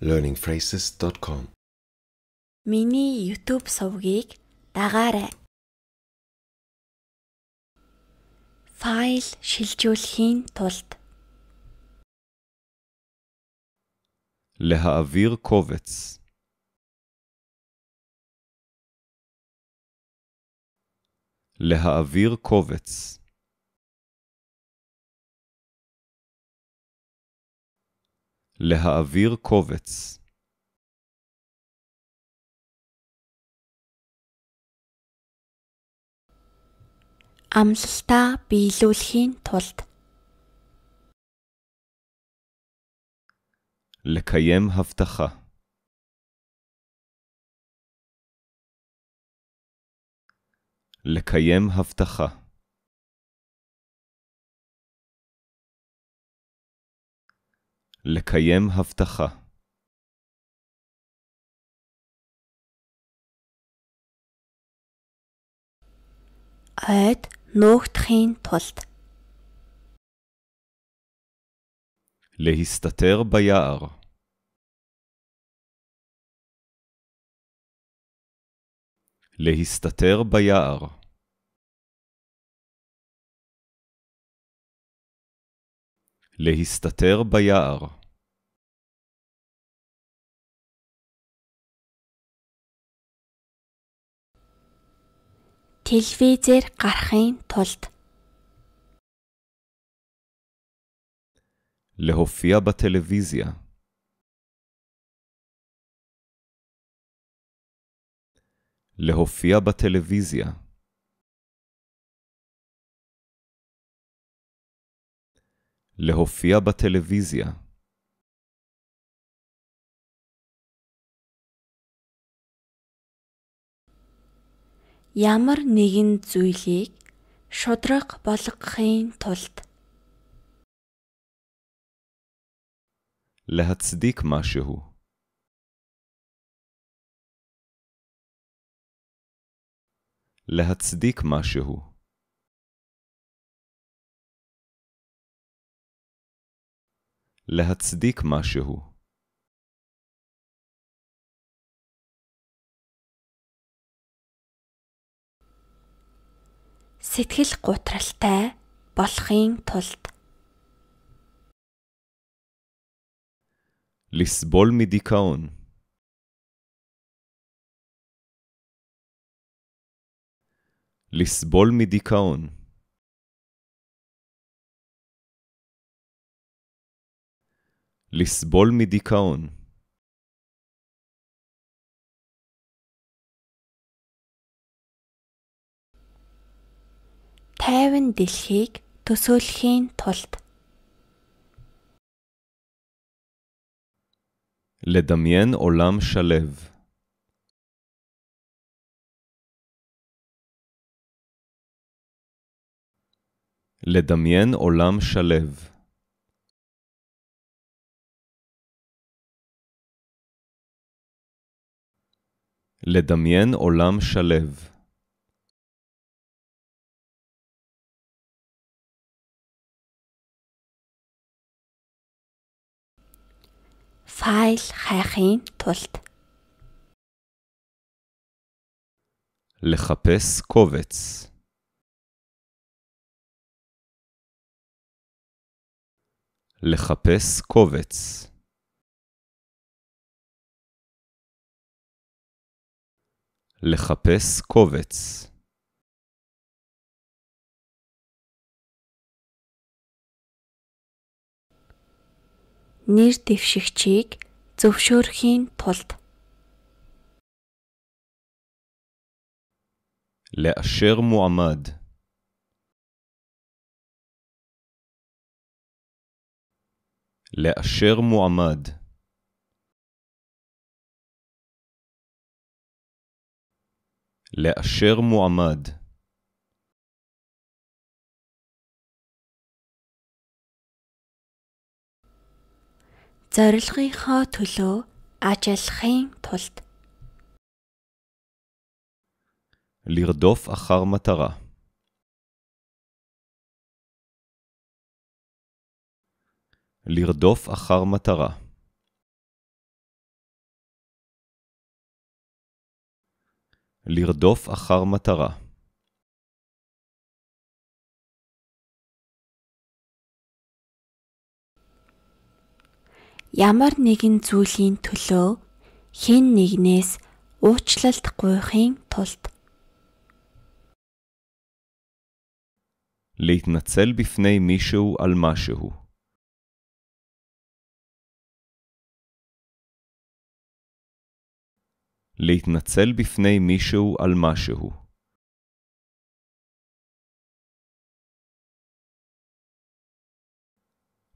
learningphrases.com Миний YouTube сувгийг дагаарай. Файл шилжүүлэхийн тулд להעביר קובץ להעביר קובץ להעביר קובץ амлалтаа биелүүлэхийн тулд לקיים הבטחה לקיים הבטחה לקיים הבטחה. Ойд нөөхдхийн тулд להסתתר ביער. להסתתר ביער. להסתתר ביער טלוויזר гарахын טולט. להופיע בטלוויזיה. להופיע בטלוויזיה. להופיע בטלוויזיה Ямар нэгэн зүйлийг шудраг болгохын тулд להצדיק משהו. להצדיק משהו. להצדיק משהו. Сэтгэл гутралтай болохын тулд לסבול מדיכאון. לסבול מדיכאון. לסבול מדיכאון. тайван дэлхийг төсөөлхийн тулд לדמיין עולם שלב. לדמיין עולם שלב. לדמיין עולם שלו. פייל חייכין טולט. לחפש קובץ לחפש קובץ לחפש קובץ. ניר דפשיך צ'יק, צוף שורכין טולט. לאשר מועמד. לאשר מועמד. לאשר מועמד зорилгынхоо төлөө ажиллахын тулд לרדוף אחר מטרה לרדוף אחר מטרה לרדוף אחר מטרה Ямар нэгэн зүйлийн төлөө хэн нэгнээс уучлалт гуйхын тулд להתנצל בפני מישהו על משהו להתנצל בפני מישהו על משהו.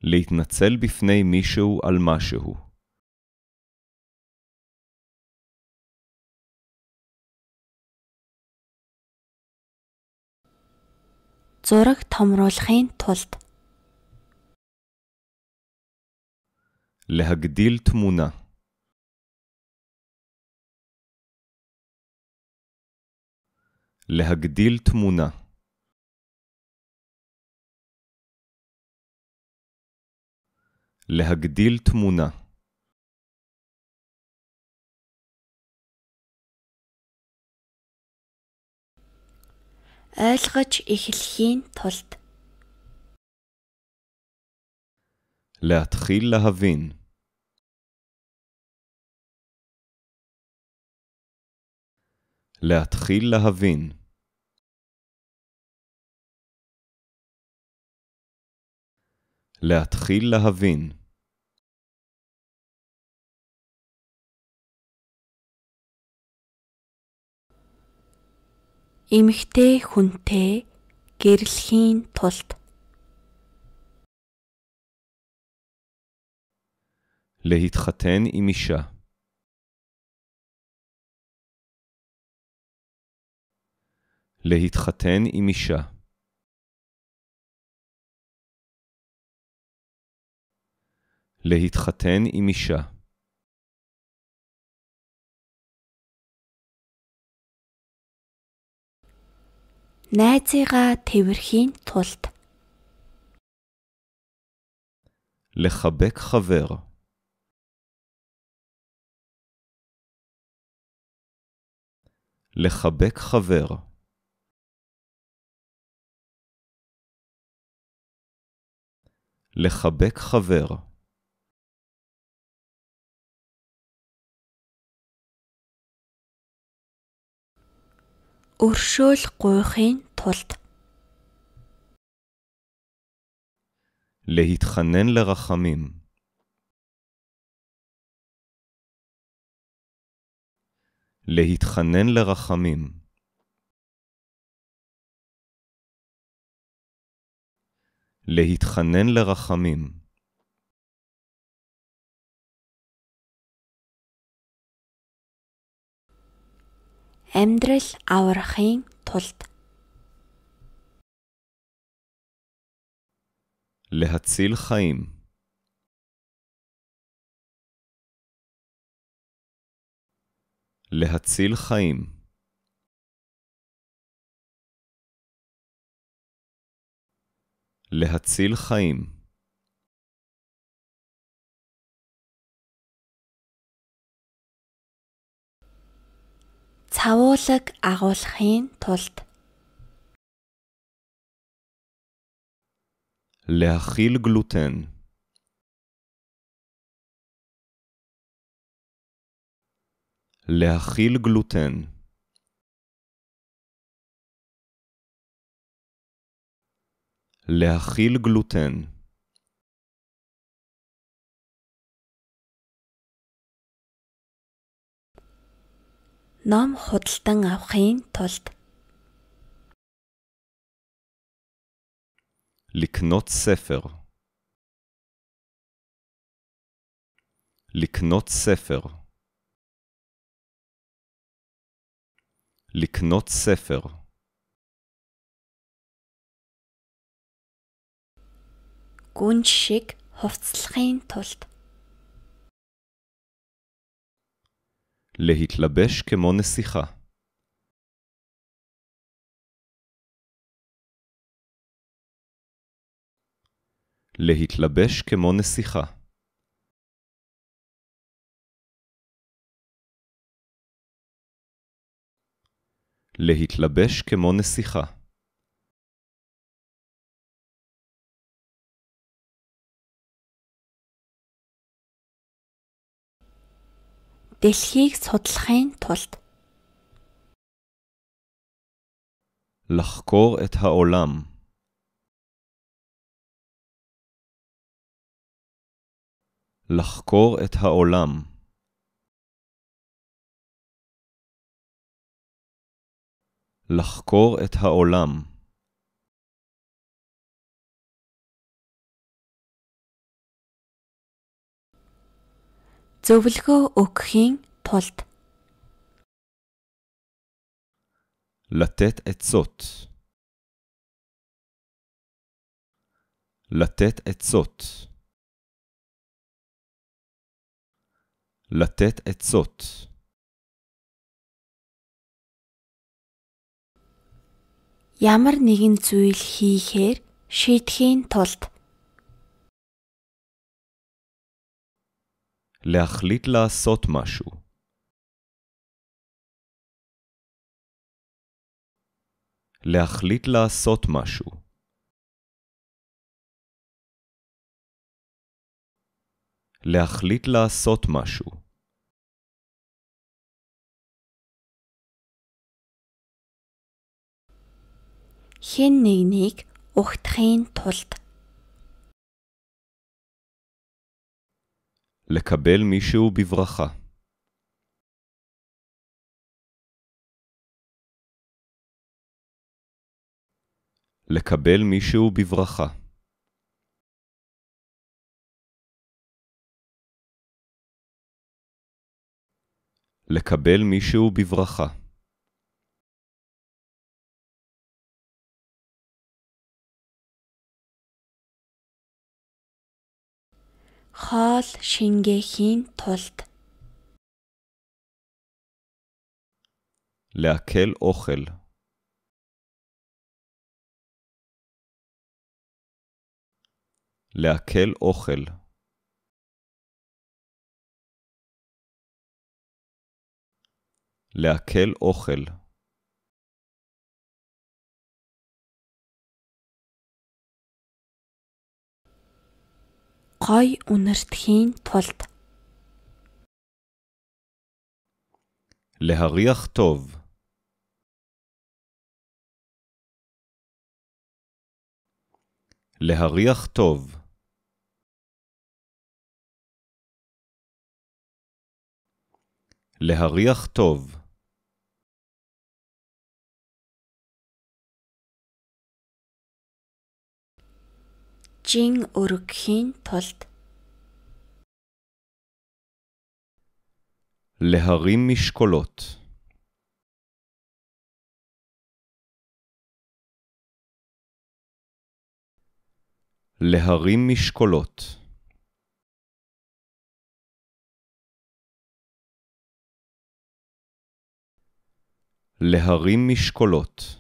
להתנצל בפני מישהו על משהו. зураг томруулахын тулд להגדיל תמונה להגדיל תמונה להגדיל תמונה ойлгож эхлэхийн тулд להתחיל להבין להתחיל להבין להתחיל להבין. эмхтэй хүнтэй гэрлэхийн тулд להתחתן עם אישה. להתחתן עם אישה. להתחתן עם אישה. найзыгаа тэрхийн тулд לחבק חבר לחבק חבר לחבק חבר өршөөл гуйхын тулд להתחנן לרחמים להתחנן לרחמים להתחנן לרחמים амьдрал аврахын тулд להציל חיים להציל חיים להציל חיים Савуулаг агуулахын тулд להכיל גלוטן להכיל גלוטן להכיל גלוטן ном худалдан авахын тулд לקנות ספר לקנות ספר לקנות ספר гүн шиг хувцлахын тулд להתלבש כמו נסיכה. להתלבש כמו נסיכה. להתלבש כמו נסיכה. дэлхийг судлахын тулд לחקור את העולם. לחקור את העולם. לחקור את העולם. зөвлөгөө өгөхийн тулд לתת עצות לתת עצות לתת עצות ямар нэгэн зүйл хийхээр шийдэхийн тулд להחליט לעשות משהו. להחליט לעשות משהו. להחליט לעשות משהו. хэн нэг нэг ухтахын тулд לקבל מישהו בברכה. לקבל מישהו בברכה. לקבל מישהו בברכה. хоол шингээхийн тулд לעכל אוכל לעכל אוכל לעכל אוכל гой үнэртэхийн тулд להריח טוב להריח טוב להריח טוב жин өргөхийн тулд להרים משקולות להרים משקולות להרים משקולות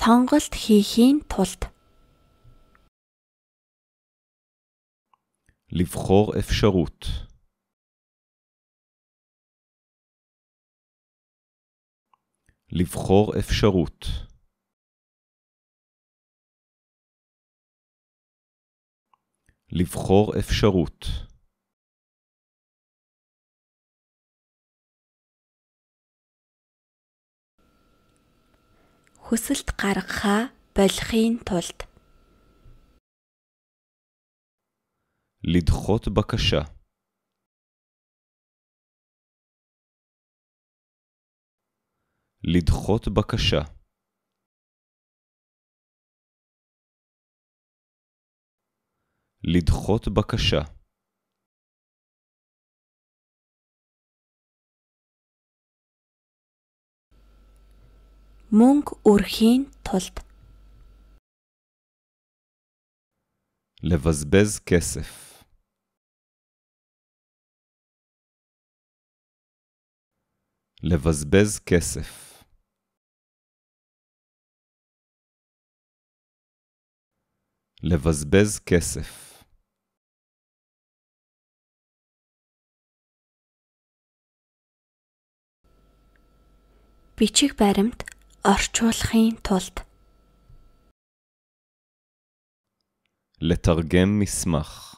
сонголт хийхийн тулд לבחור אפשרות לבחור אפשרות לבחור אפשרות хүсэлт гаргахаа болохын тулд לדחות בקשה לדחות בקשה לדחות בקשה мөнгө үрхийн тулд לבזבז כסף. לבזבז כסף. לבזבז כסף. бичиг баримт орчуулахын тулд לתרגם מסמך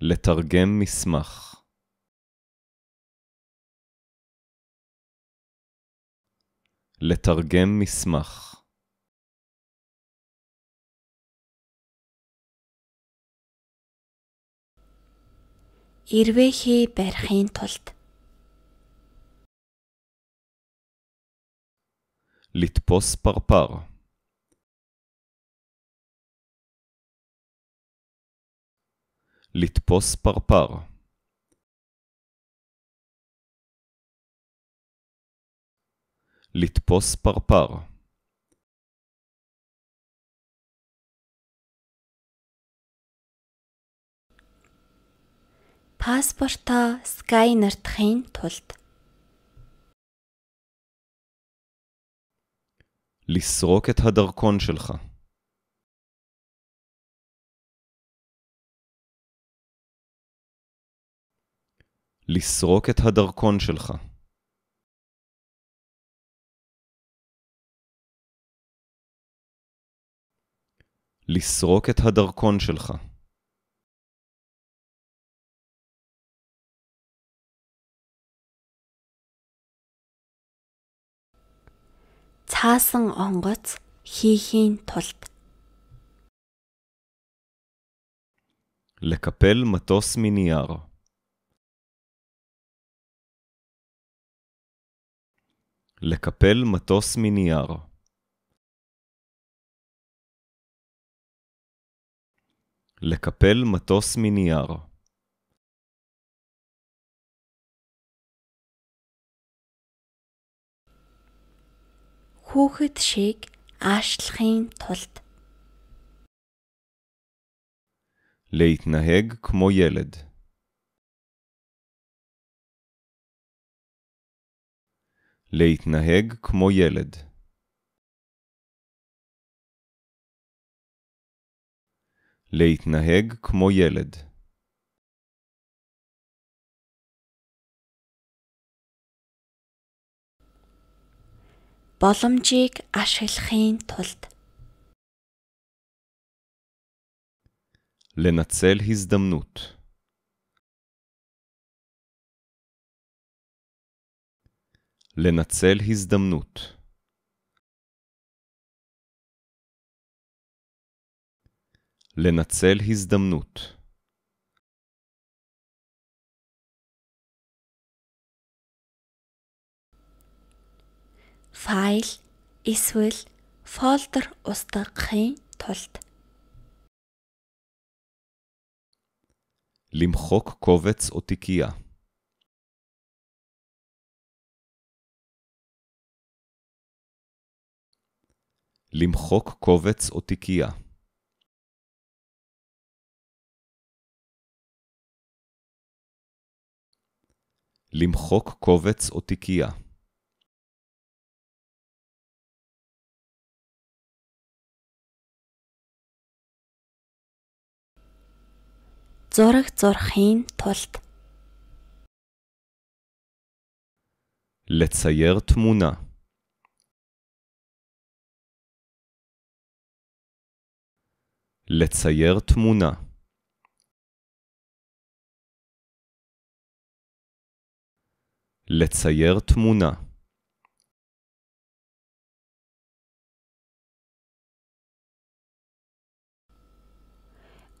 לתרגם מסמך לתרגם מסמך ирвэхий барихын тулд לתפוס פרפר. לתפוס פרפר. לתפוס פרפר. паспортоо скайнертахын тулд לסרוק את הדרכון שלך. לסרוק את הדרכון שלך. לסרוק את הדרכון שלך. таасан онгоц хийхийн тулд לקפל מטוס מנייר לקפל מטוס מנייר לקפל מטוס מנייר хүүхэд шиг аашлахын тулд להתנהג כמו ילד. להתנהג כמו ילד. להתנהג כמו ילד. боломжийг ашиглахын тулд לנצל הזדמנות לנצל הזדמנות לנצל הזדמנות файл эсвэл фолдер устгахын тулд למחוק קובץ או תיקייה. למחוק קובץ או תיקייה. למחוק קובץ או תיקייה. зураг зурхын тулд לצייר תמונה לצייר תמונה לצייר תמונה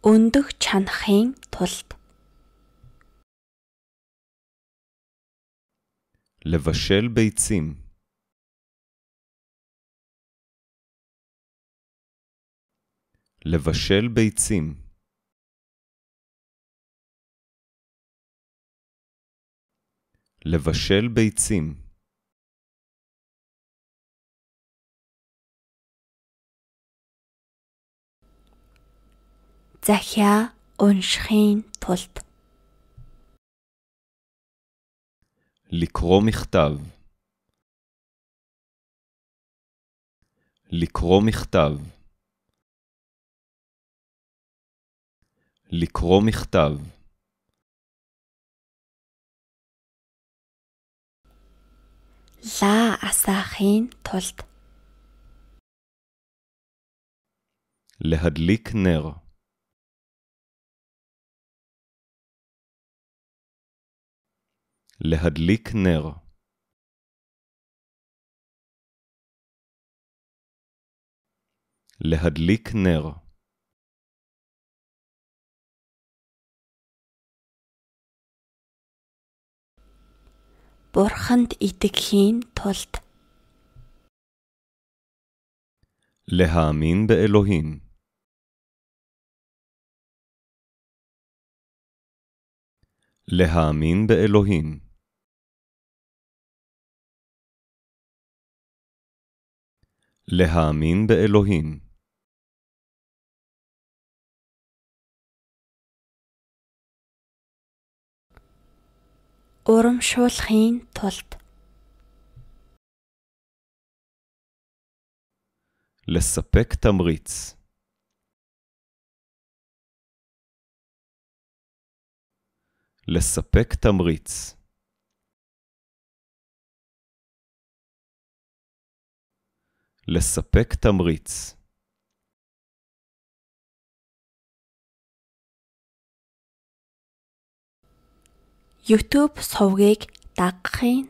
өндөх чанахын тулд לבשל ביצים לבשל ביצים לבשל ביצים захиа уншихын тулд לקרוא מכתב לקרוא מכתב לקרוא מכתב лаа асаахын тулд להדליק נר להדליק נר להדליק נר בורחנד итгэхийн тулд להאמין באלוהים להאמין באלוהים להאמין באלוהים урамшуулахын тулд לספק תמריץ לספק תמריץ לספק תמריץ. YouTube сувгийг дагахын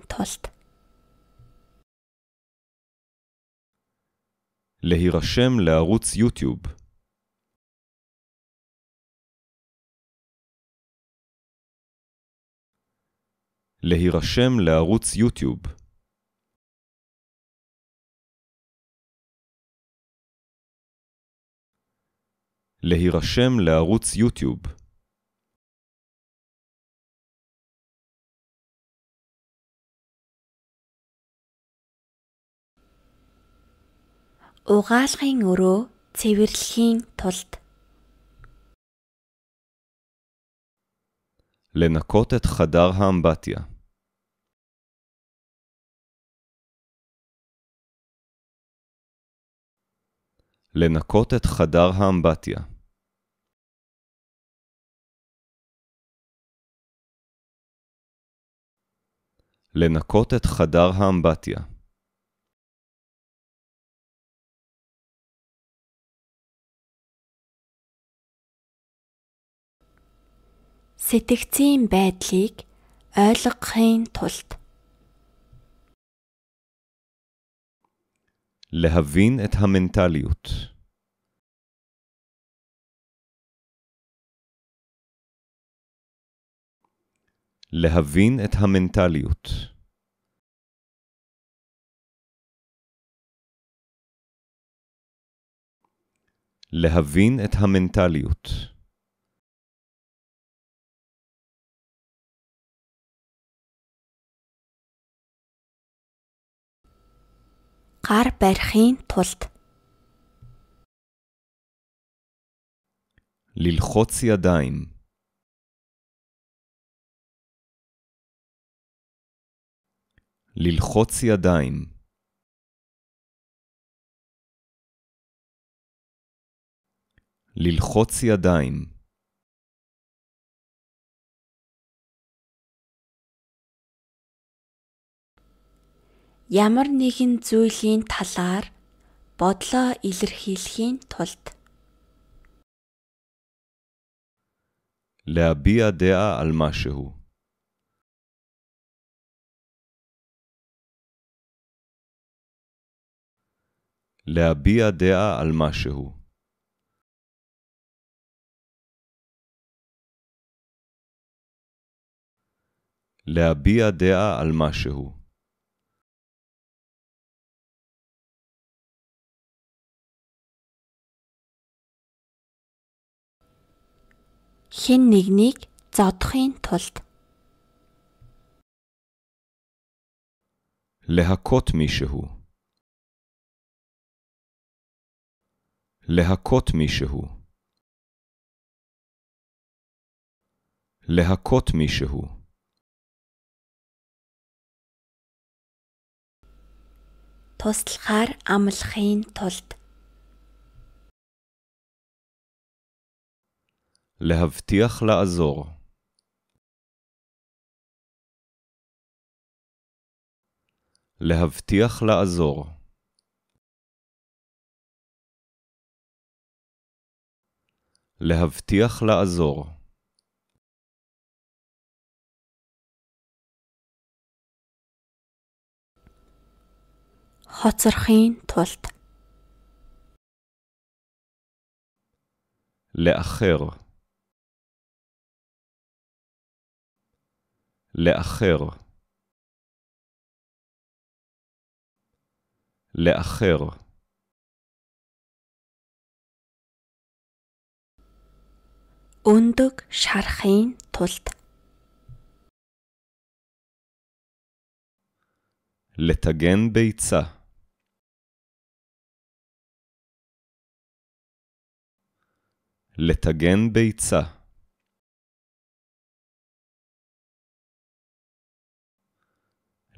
להירשם לערוץ יוטיוב להירשם לערוץ יוטיוב להירשם לערוץ יוטיוב Угаалгын өрөө цэвэрлэхийн тулд לנקות את חדר האמבטיה. לנקות את חדר האמבטיה. לנקות את חדר האמבטיה. Сэтгцийн байдлыг ойлгохын טולט. להבין את המנטליות להבין את המנטליות. להבין את המנטליות. гар барихын тулд ללחוץ ידיים ללחוץ ידיים. ללחוץ ידיים. ямар нэгэн зүйлийн талаар бодлоо илэрхийлэхийн тулд להביע דעה על משהו להביע דעה על משהו. להביע דעה על משהו. хэн нэгнийг зодохын тулд להכות מישהו להכות מישהו. להכות מישהו. תוסלחר אמלחין תולט. להבטיח לעזור. להבטיח לעזור. להבטיח לעזור. хоцорхын тулд לאחר לאחר לאחר өндөг шарахын тулд לטגן ביצה לטגן ביצה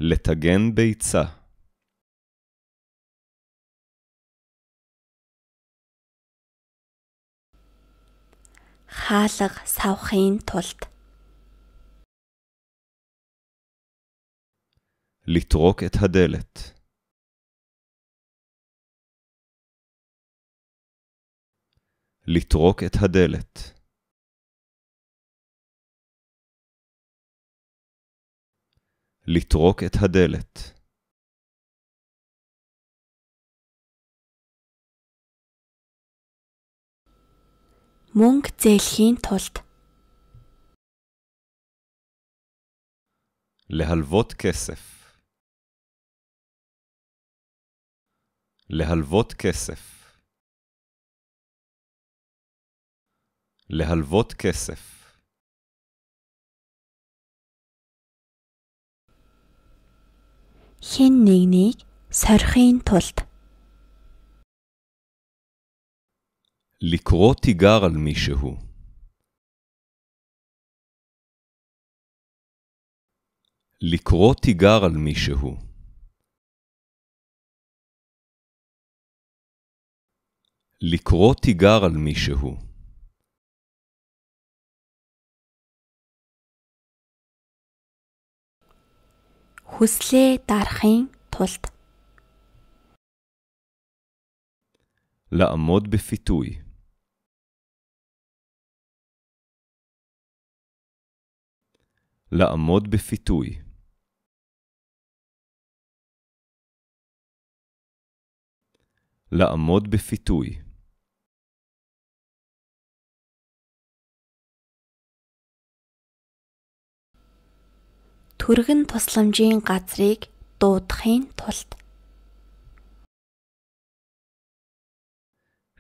לטגן ביצה хаалга савахын тулд לטרוק את הדלת. לטרוק את הדלת. לטרוק את הדלת. мөнгө зээлхийн тулд להלוות כסף להלוות כסף להלוות כסף хэн нэгнийг сорихын тулд לקרוא תיגר על מישהו. לקרוא תיגר על מישהו. לקרוא תיגר על מישהו. хүслээ дарахын тулд לעמוד בפיתוי לעמוד בפיתוי. לעמוד בפיתוי. Төргөн тусламжийн газрыг дуудахын тулд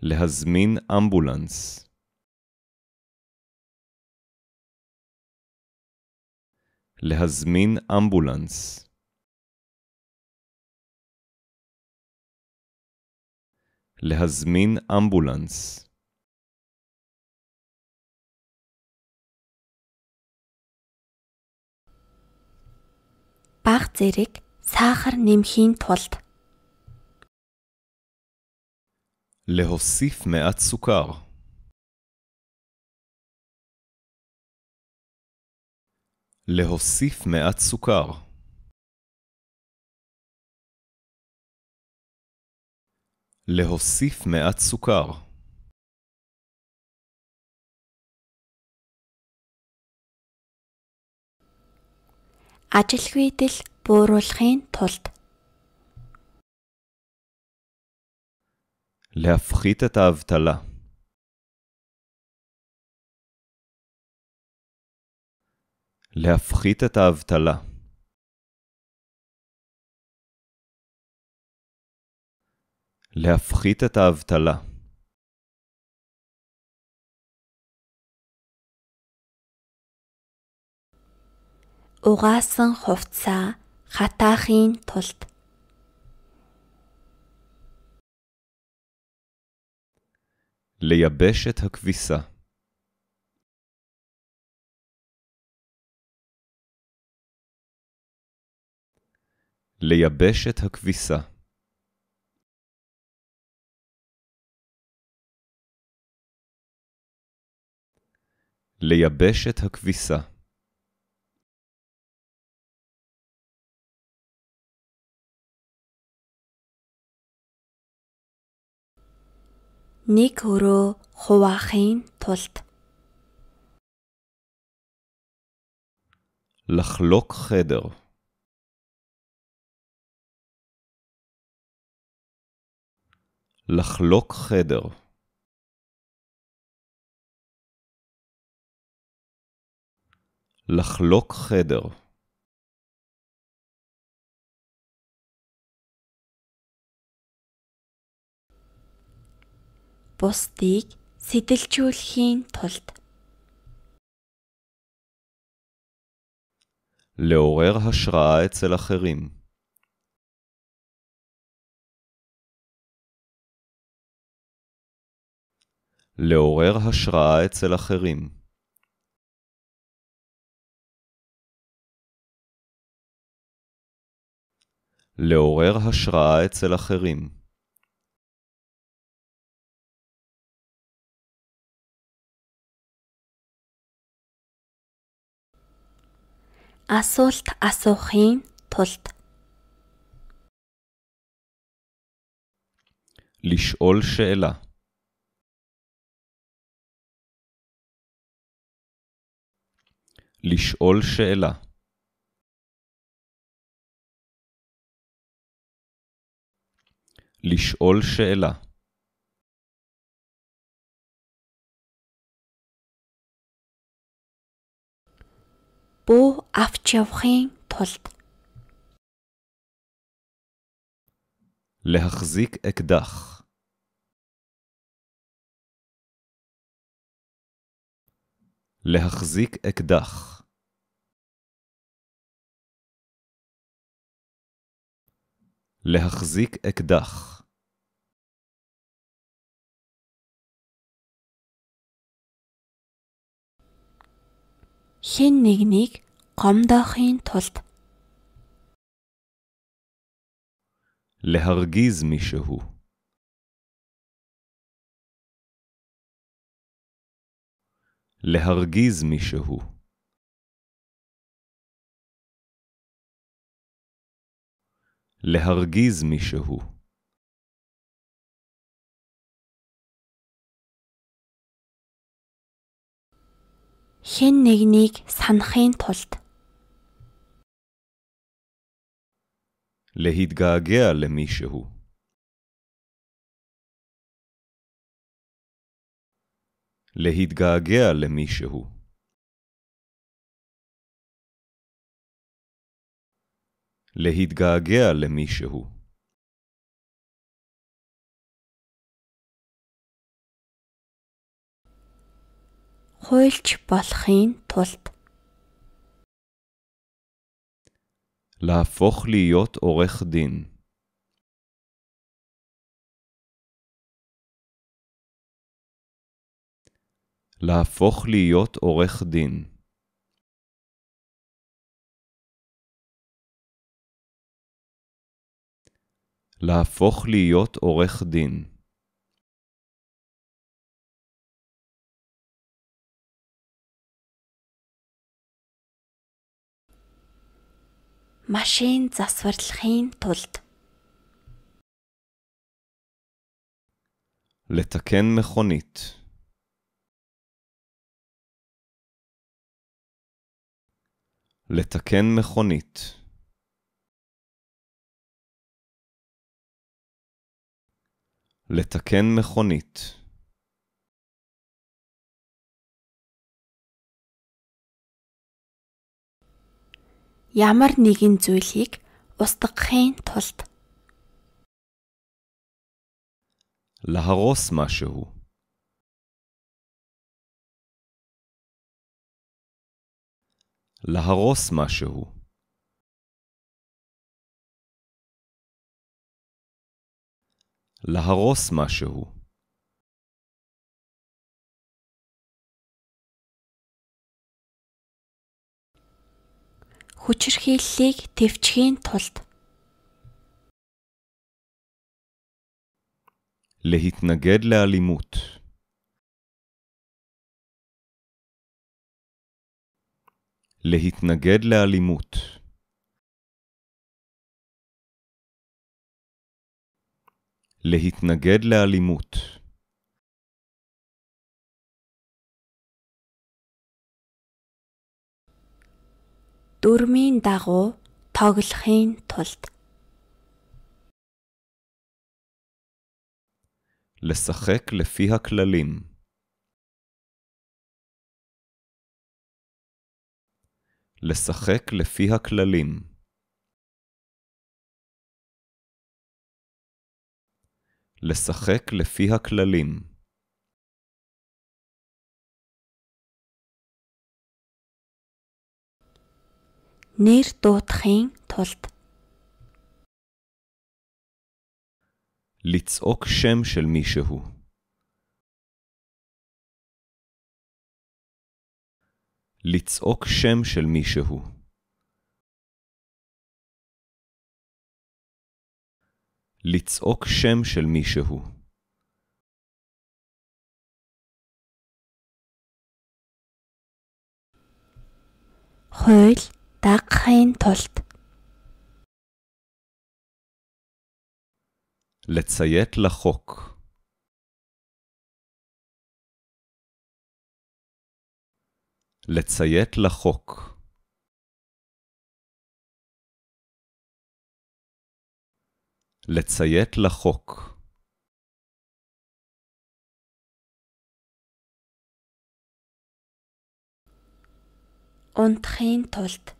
להזמין אמבולנס להזמין אמבולנס. להזמין אמבולנס. баг צירק סחר נמחין тулд להוסיף מעט סוכר להוסיף מעט סוכר. להוסיף מעט סוכר. Ажилгүй дэл бууруулахын тулд להפחית את האבטלה להפחית את האבטלה. להפחית את האבטלה. אורסן חופצה חתכין тулд לייבש את הכביסה לייבש את הכביסה לייבש את הכביסה. ניק הורו хуваахын טולט. לחלוק חדר לחלוק חדר. לחלוק חדר. צול сэтэлжүүлэхийн טולט. לעורר השראה אצל אחרים. לעורר השראה אצל אחרים. לעורר השראה אצל אחרים. אסולט אסוכין טולט. לשאול שאלה לשאול שאלה לשאול שאלה בו авч явахын תולד. להחזיק אקדח להחזיק אקדח להחזיק אקדח хэн нэгнийг гомдоохын тулд להרגיז מישהו להרגיז מישהו. להרגיז מישהו. хэн нэгнийг санахын тулд להתגעגע למישהו להתגעגע למישהו. להתגעגע למישהו. חוילץ' болохын טולט להפוך להיות עורך דין להפוך להיות עורך דין. להפוך להיות עורך דין. машин засварлахын тулд לתקן מכונית לתקן מכונית לתקן מכונית ямар нэгэн зүйлийг устгахын тулд להרוס משהו להרוס משהו. להרוס משהו. Хүчирхийллийг төвчхийн тулд להתנגד לאלימות להתנגד לאלימות. להתנגד לאלימות. דורמין דאגו תגלחין תולד. לשחק לפי הכללים לשחק לפי הכללים. לשחק לפי הכללים. нэр дуудахын тулд לצעוק שם של מישהו לצעוק שם של מישהו. לצעוק שם של מישהו. Хууль дагахын тулд לציית לחוק לציית לחוק. לציית לחוק. אונטחין тулд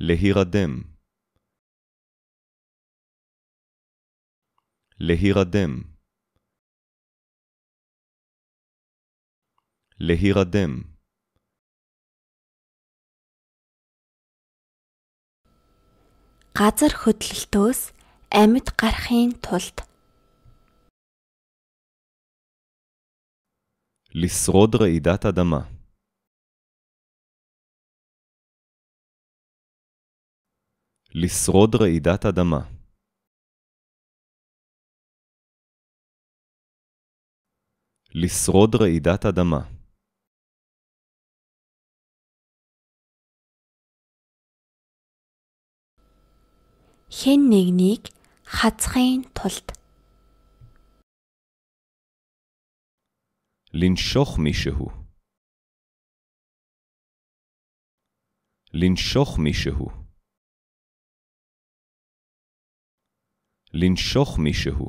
להירדם להירדם להירדם. Газар хөдлөлтөөс амьд гарахын тулд לשרוד רעידת אדמה. לשרוד רעידת אדמה. לשרוד רעידת אדמה. хэн нэгнийг хазахын тулд לנשוך מישהו לנשוך מישהו לנשוך מישהו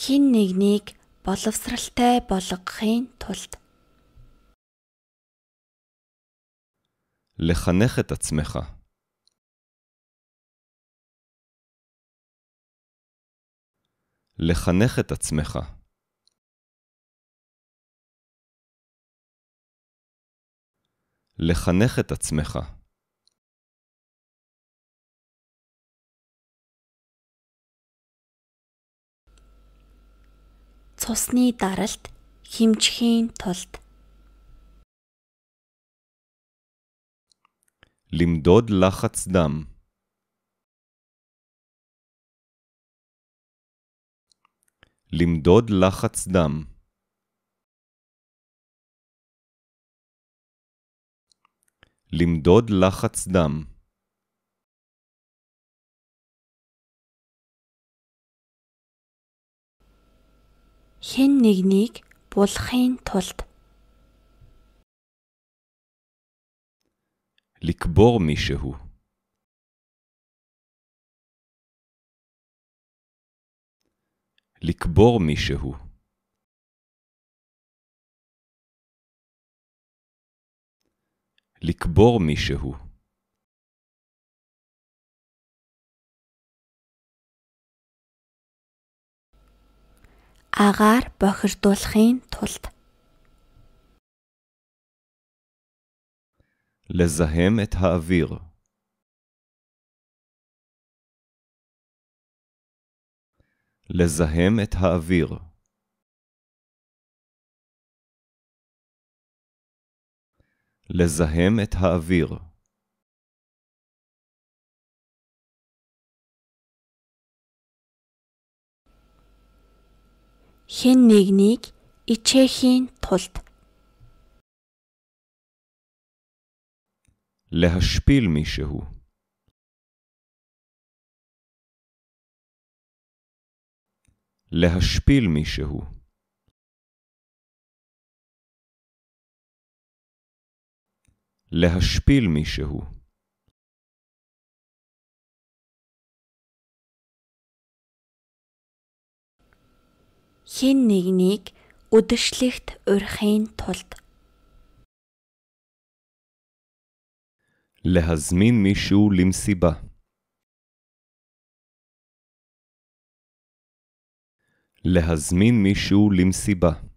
хин нэгнийг боловсралтай болгохын тулд לחנך את עצמך. לחנך את עצמך. לחנך את עצמך. цусны даралт хэмжихийн тулд למדוד לחץ דם למדוד לחץ דם למדוד לחץ דם хэн нэгнийг булахын тулд לקבור מישהו. לקבור מישהו. לקבור מישהו. אגר בחרדולחין תולד. לזהם את האוויר. לזהם את האוויר. לזהם את האוויר. хэн нэгнийг ичээхийн тулд להשפיל מישהו. להשפיל מישהו. להשפיל מישהו. хэн нэгнийг өдөшлөгт урихын тулд להזמין מישהו למסיבה. להזמין מישהו למסיבה.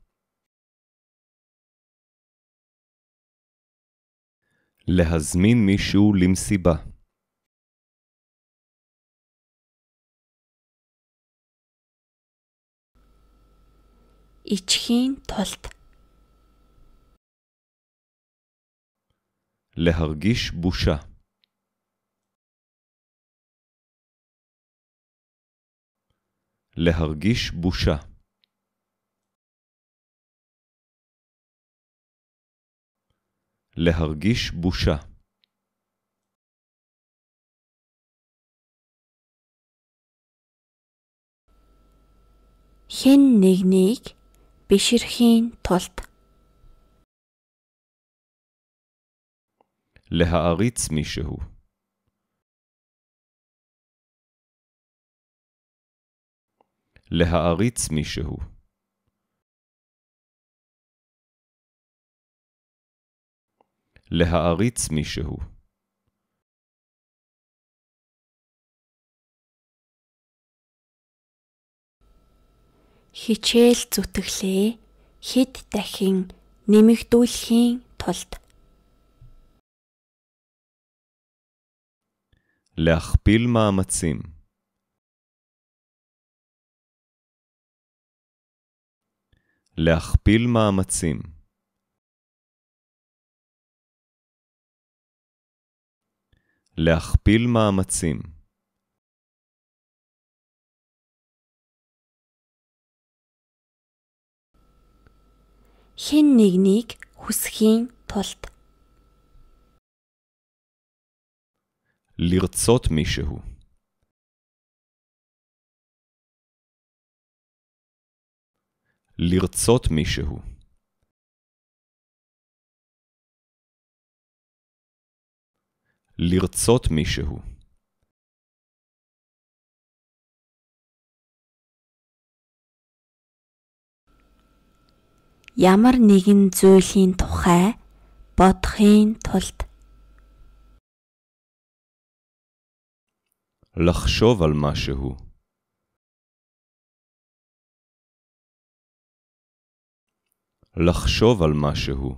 להזמין מישהו למסיבה. ичхийн тулд להרגיש בושה. להרגיש בושה. להרגיש בושה. хэн нэгнийг бишэрхийн тулд להעריץ מישהו. להעריץ מישהו. להעריץ מישהו. хичээл зүтгэлээ хэд дахин нэмэгдүүлэхийн тулд להכפיל מאמצים להכפיל מאמצים להכפיל מאמצים хэн нэгнийг хүсхийн тулд לרצות מישהו. לרצות מישהו. לרצות מישהו. ямар нэгэн зүйлийн тухай бодохын тулд לחשוב על משהו. לחשוב על משהו.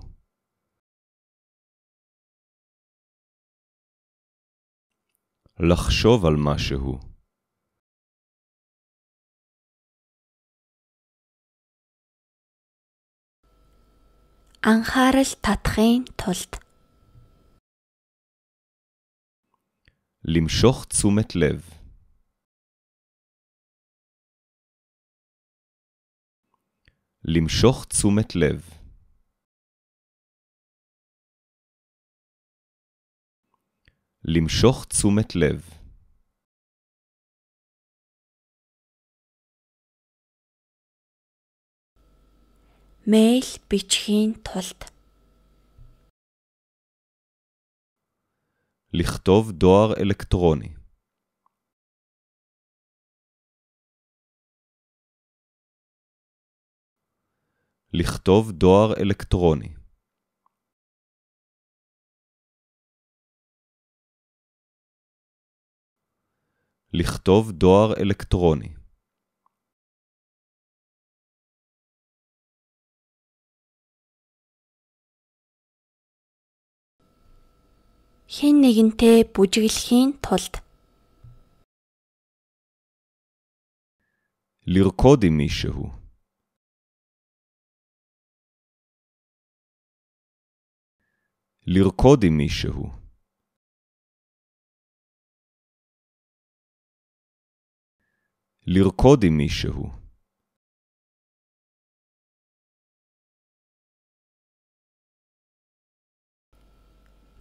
לחשוב על משהו. אנחרל תתחיל תולד. למשוך תשומת לב למשוך תשומת לב למשוך תשומת לב מייל бичгийн טולט לכתוב דואר אלקטרוני לכתוב דואר אלקטרוני לכתוב דואר אלקטרוני хэн нэгэнтэй бүжиглэхийн тулд לרקוד עם מישהו. לרקוד עם מישהו. לרקוד עם מישהו.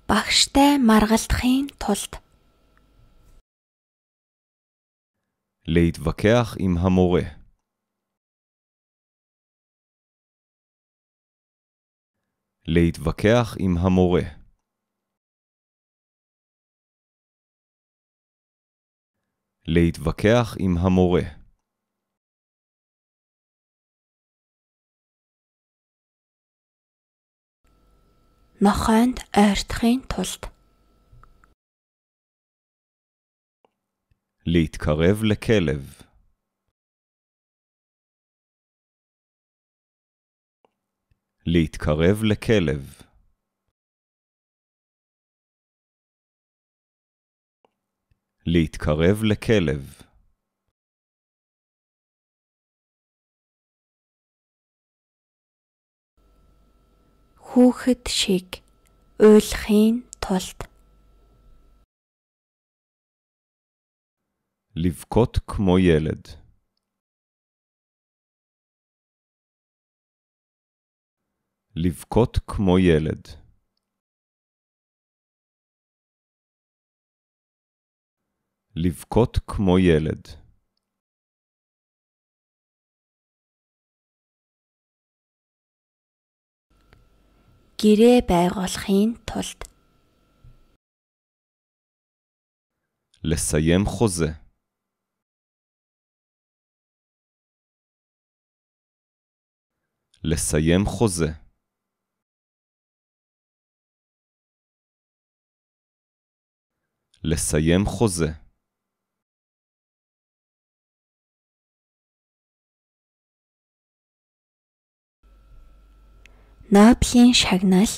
багштай маргалдахын тулд להתווכח עם המורה להתווכח עם המורה. להתווכח עם המורה. нохойд ойртохын тулд להתקרב לכלב להתקרב לכלב להתקרב לכלב Хүүхэд шиг уйлахын тулд לבכות כמו ילד. לבכות כמו ילד. לבכות כמו ילד. گیره باید گلخین تلد. لسایم خوزه لسایم خوزه لسایم خوزه Нобелийн шагнал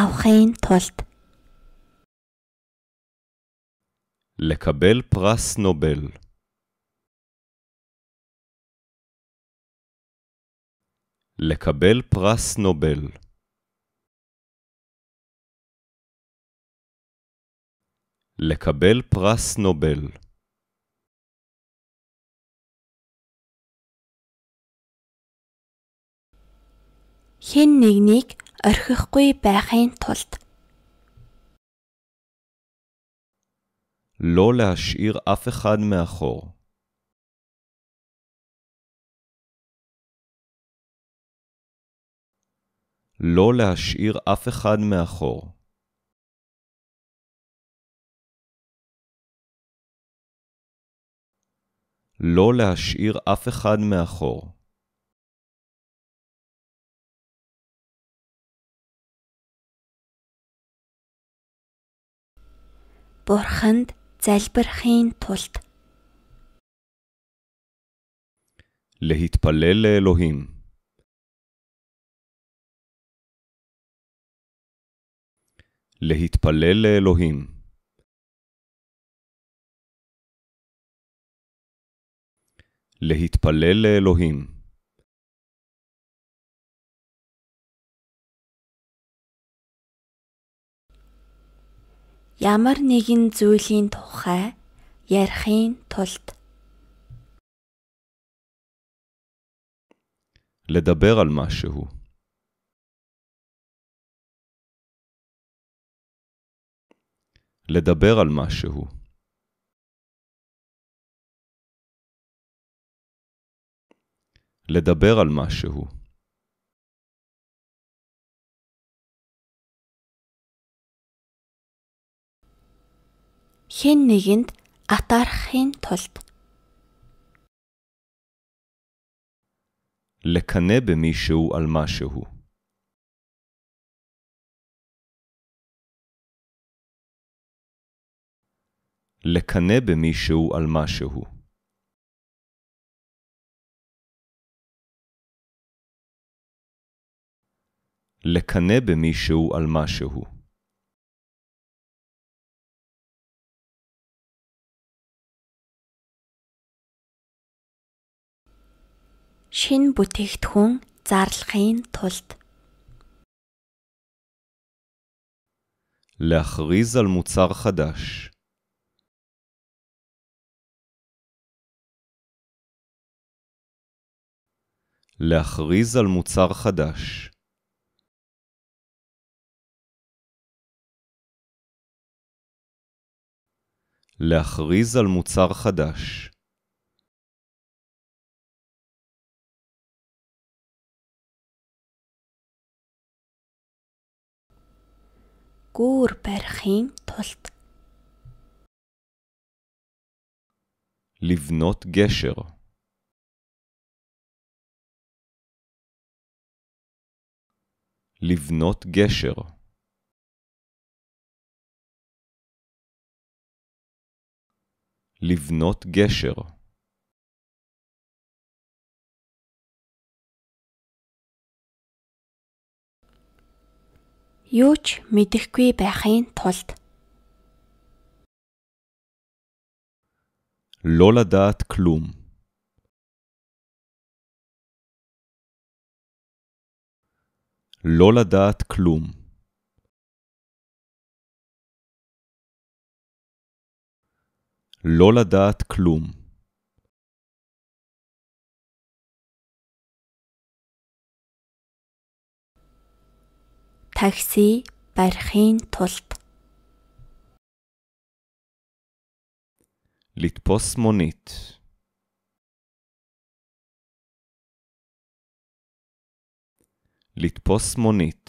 авахын тулд לקבל прас Нобел לקבל פרס נובל. לקבל פרס נובל. хэн нэгнийг орхихгүй байхын тулд לא להשאיר אף אחד מאחור. לא להשאיר אף אחד מאחור. לא להשאיר אף אחד מאחור. бурханд залбирахын тулд להתפלל לאלוהים להתפלל לאלוהים להתפלל לאלוהים ямар нэгэн зүйлийн тухай ярихын тулд לדבר על משהו. לדבר על משהו. לדבר על משהו. хэн нэгэнд атаархахын тулд לקנא במישהו על משהו. לקנא במישהו על משהו. לקנא במישהו על משהו. шин бүтээгдэхүүн зарлахын тулд להכריז על מוצר חדש. להכריז על מוצר חדש. להכריז על מוצר חדש. гүүр барихын тулд לבנות גשר לבנות גשר לבנות גשר юу ч мэдэхгүй байхын тулд לא לדעת כלום. לא לדעת כלום. לא לדעת כלום. تاکسی برخین تولد لیت مونیت لیت مونیت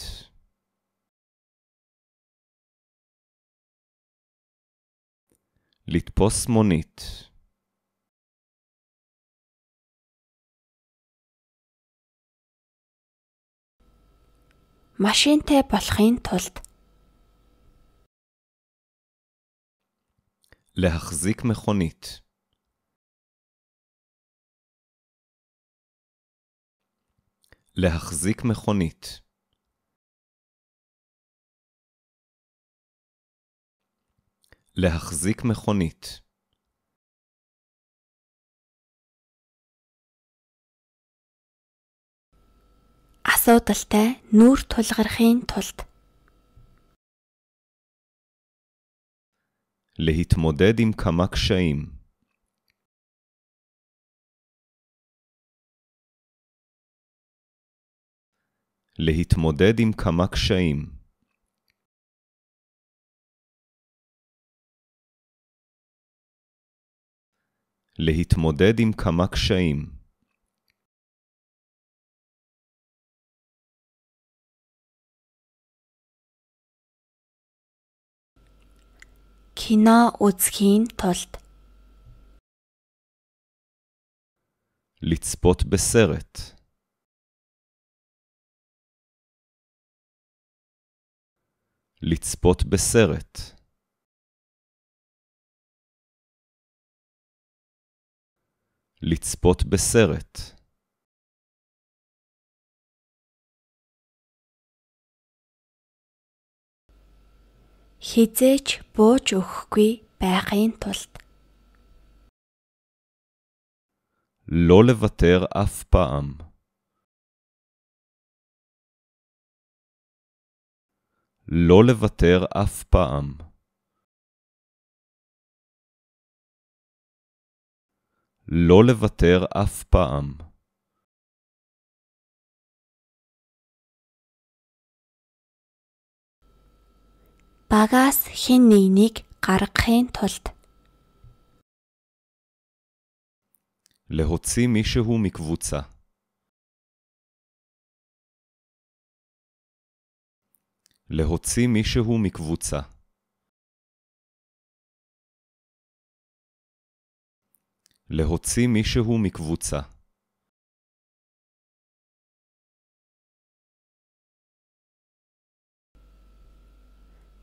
لیت مونیت машинтай болохын тулд להחזיק מכונית להחזיק מכונית להחזיק מכונית асуудалтай нүүр тулгарахын тулд להתמודד עם כמה קשיים. להתמודד עם כמה קשיים. להתמודד עם כמה קשיים. кино үзхийн тулд לצפות בסרט. לצפות בסרט. לצפות בסרט. хизээч бууж өгөхгүй байхын тулд לא לוותר אף פעם. לא לוותר אף פעם. לא לוותר אף פעם. багаас хэн нэгнийг гаргахын тулд להוציא מישהו מקבוצה. להוציא מישהו מקבוצה. להוציא מישהו מקבוצה.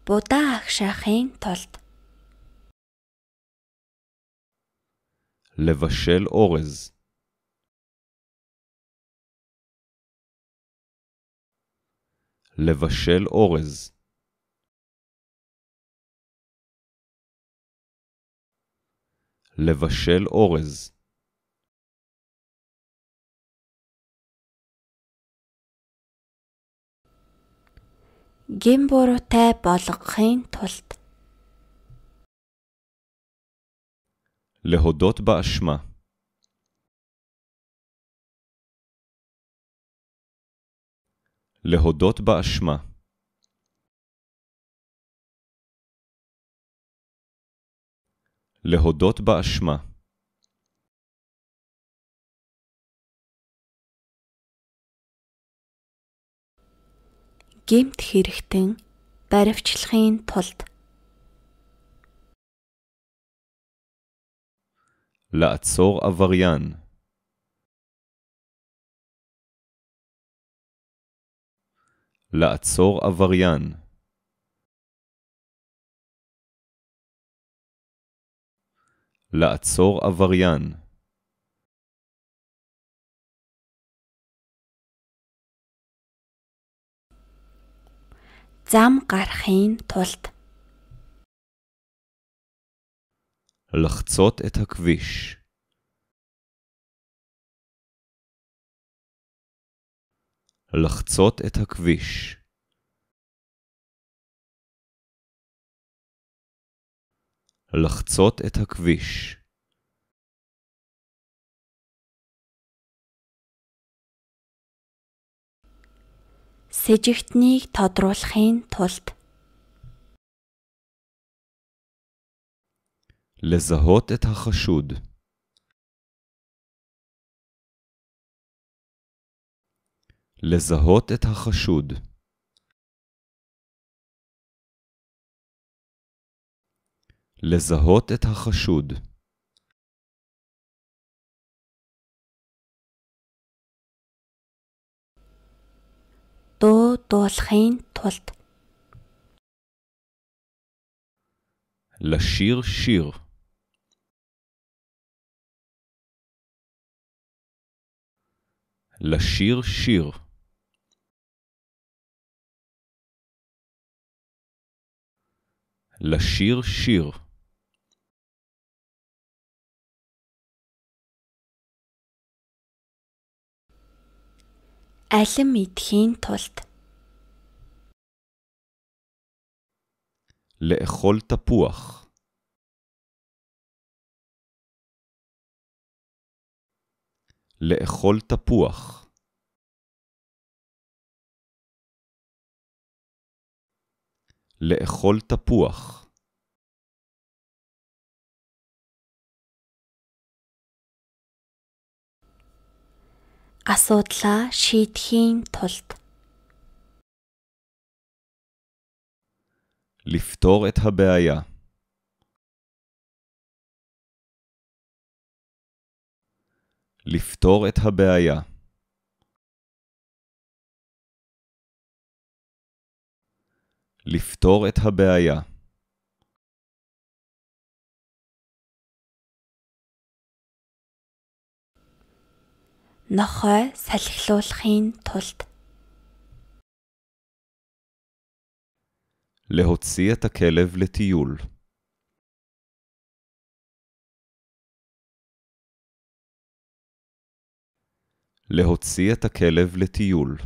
будаа агшаахын тулд לבשל אורז לבשל אורז לבשל אורז گیم برو ته بالا خیلی طولت. لهدوت با اشما لهدوت با اشما با اشما гэмт хэрэгтэн баримтчлахын тулд לעצור עבריין לעצור עבריין לעצור עבריין зам гарахын тулд לחצות את הכביש לחצות את הכביש לחצות את הכביש с сэжигтнийг тодруулахын тулд לזהות את החשוד. לזהות את החשוד. לזהות את החשוד. дуу дуулахын тулд לשיר שיר. לשיר שיר. לשיר שיר. алим эдхийн тулд לאכול תפוח לאכול תפוח לאכול תפוח асуудлаа шийдэхийн тулд לפתור את הבעיה לפתור את הבעיה לפתור את הבעיה нохой салхилуулахын тулд להוציא את הכלב לטיול. להוציא את הכלב לטיול.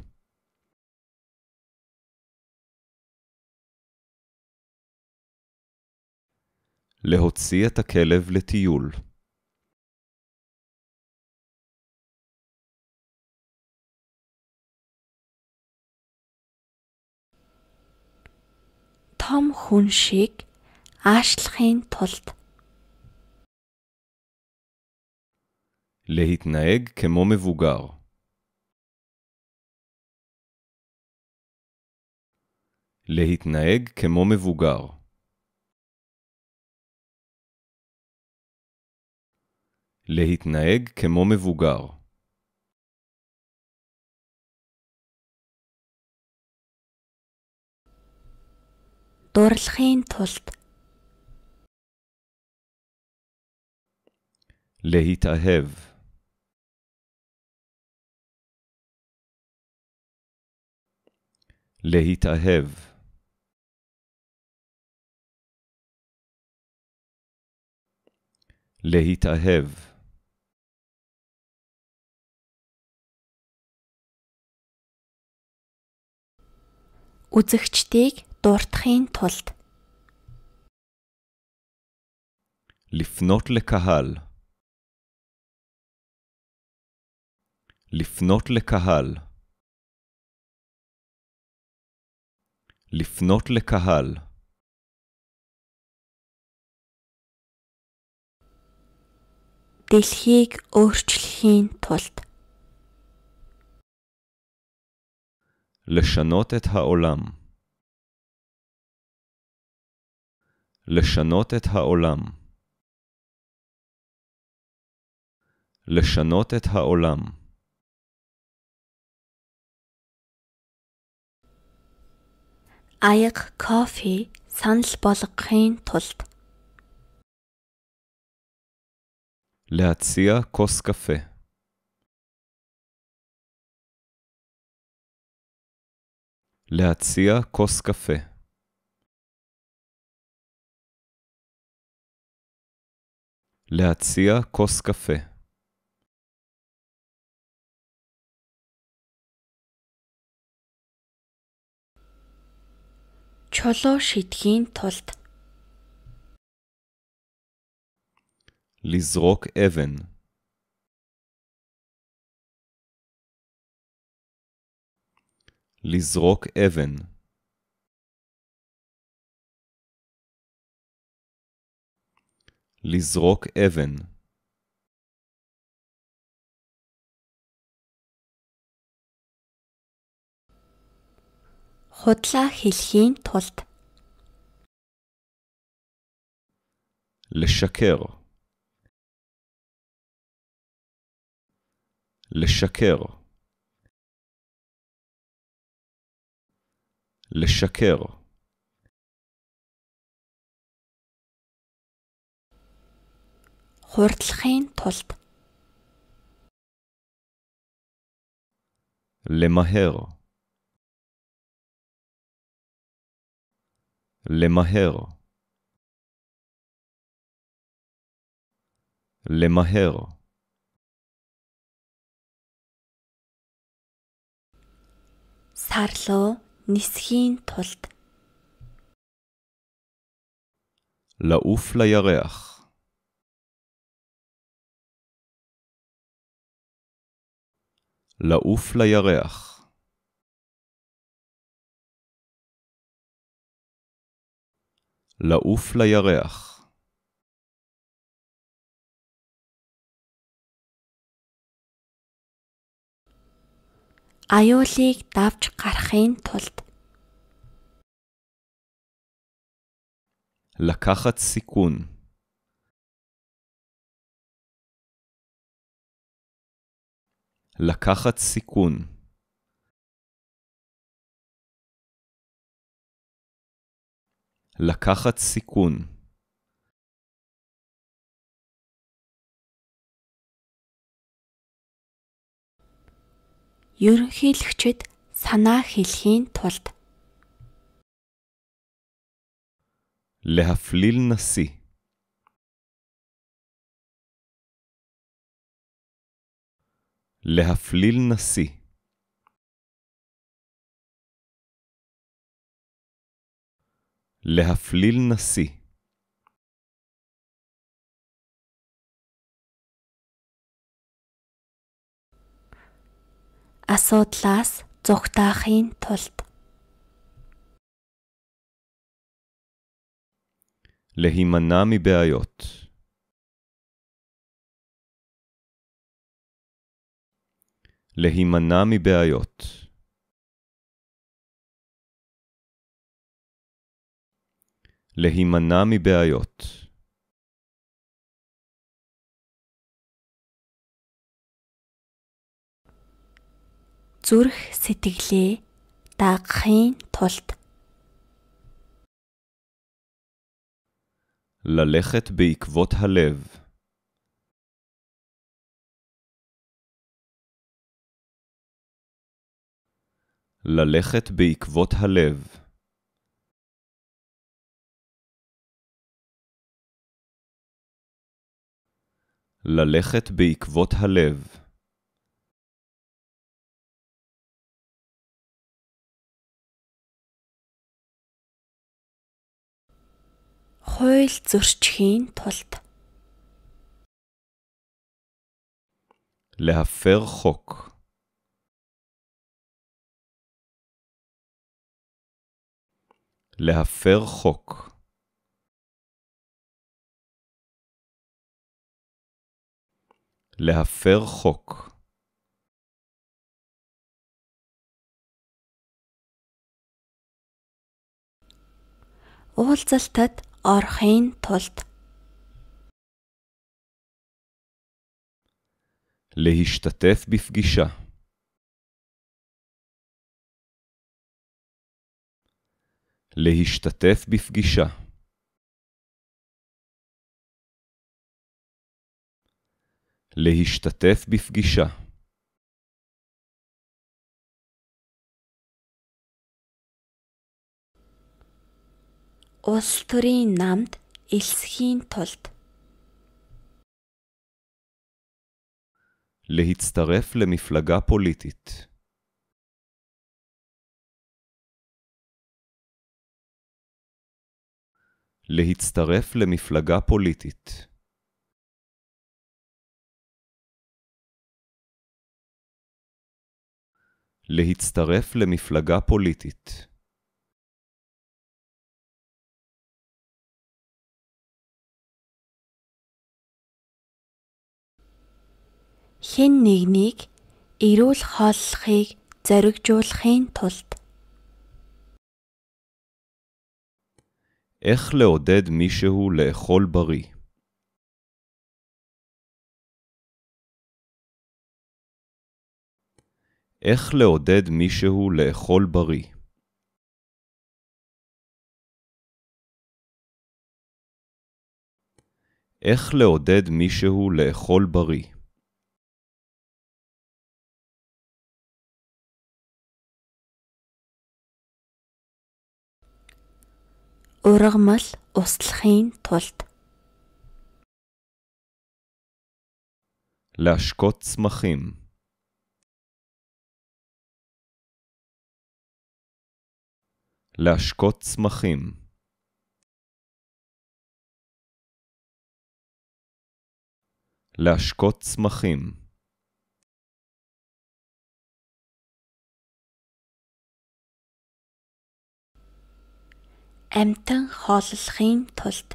להוציא את הכלב לטיול. том хүн шиг аашлахын тулд להתנהג כמו מבוגר להתנהג כמו מבוגר להתנהג כמו מבוגר дуурлахын тулд להתאהב להתאהב להתאהב үзэгчдийг дуртахын тулд לפנות לקהל לפנות לקהל לפנות לקהל דלחיק אורצ'לחין тулд לשנות את העולם לשנות את העולם. לשנות את העולם. אייק קופי санал болгохын тулд להציע כוס קפה. להציע כוס קפה. להציע כוס קפה. צ'ולו шидэхийн тулд לזרוק אבן. לזרוק אבן. לזרוק אבן חוטלה хэлхийн טולט. לשקר לשקר לשקר хурдлахын тулд למהר למהר למהר сар руу нисхийн тулд לעוף לירח לעוף לירח לעוף לירח аюулыг давж קרחין тулд לקחת סיכון לקחת סיכון. לקחת סיכון. ерөнхийлөгчд санаа хэлхийн тулд להפליל נשיא להפליל נשיא להפליל נשיא асуудлаас зугатаахын тулд להימנע מבעיות להימנע מבעיות. להימנע מבעיות. зүрх סטיגלי дагахын טולט. ללכת בעקבות הלב ללכת בעקבות הלב. ללכת בעקבות הלב. Хойл зөрчихийн тулд להפר חוק להפר חוק. להפר חוק. уулзалтад орохын тулд להשתתף בפגישה להשתתף בפגישה. להשתתף בפגישה. Улс төрийн намд элсхийн тулд להצטרף למפלגה פוליטית. להצטרף למפלגה פוליטית. להצטרף למפלגה פוליטית. хэн нэгнийг эрүүл хооллохыг зоригжуулахын тулд איך לעודד מישהו לאכול בריא איך לעודד מישהו לאכול בריא איך לעודד מישהו לאכול בריא ургамал услахын тулд להשקות צמחים להשקות צמחים להשקות צמחים амьтан хооллохын тулд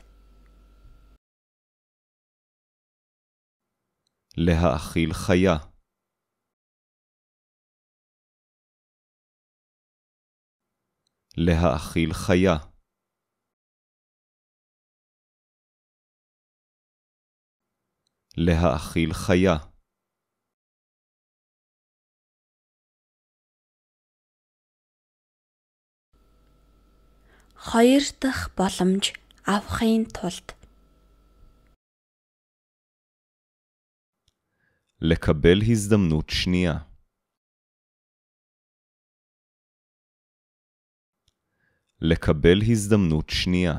להאכיל חיה. להאכיל חיה. להאכיל חיה. хоёр дахь боломж авахын тулд לקבל הזדמנות שנייה. לקבל הזדמנות שנייה.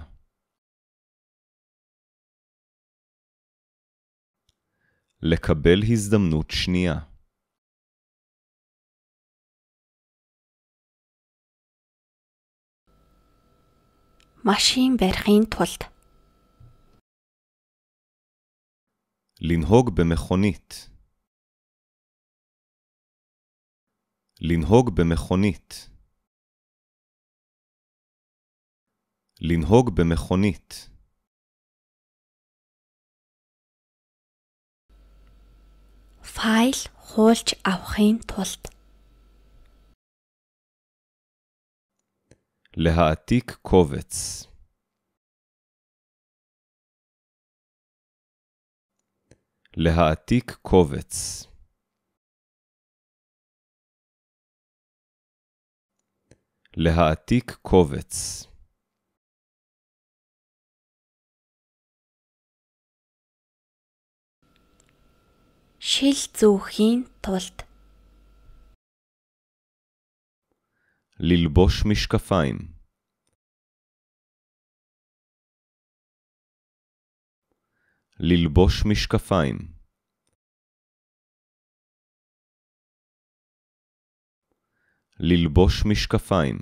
לקבל הזדמנות שנייה. машин барихын тулд לנהוג במכונית לנהוג במכונית לנהוג במכונית файл хуулж авахын тулд להעתיק קובץ. להעתיק קובץ. להעתיק קובץ. Шил зөөхийн тулд ללבוש משקפיים ללבוש משקפיים ללבוש משקפיים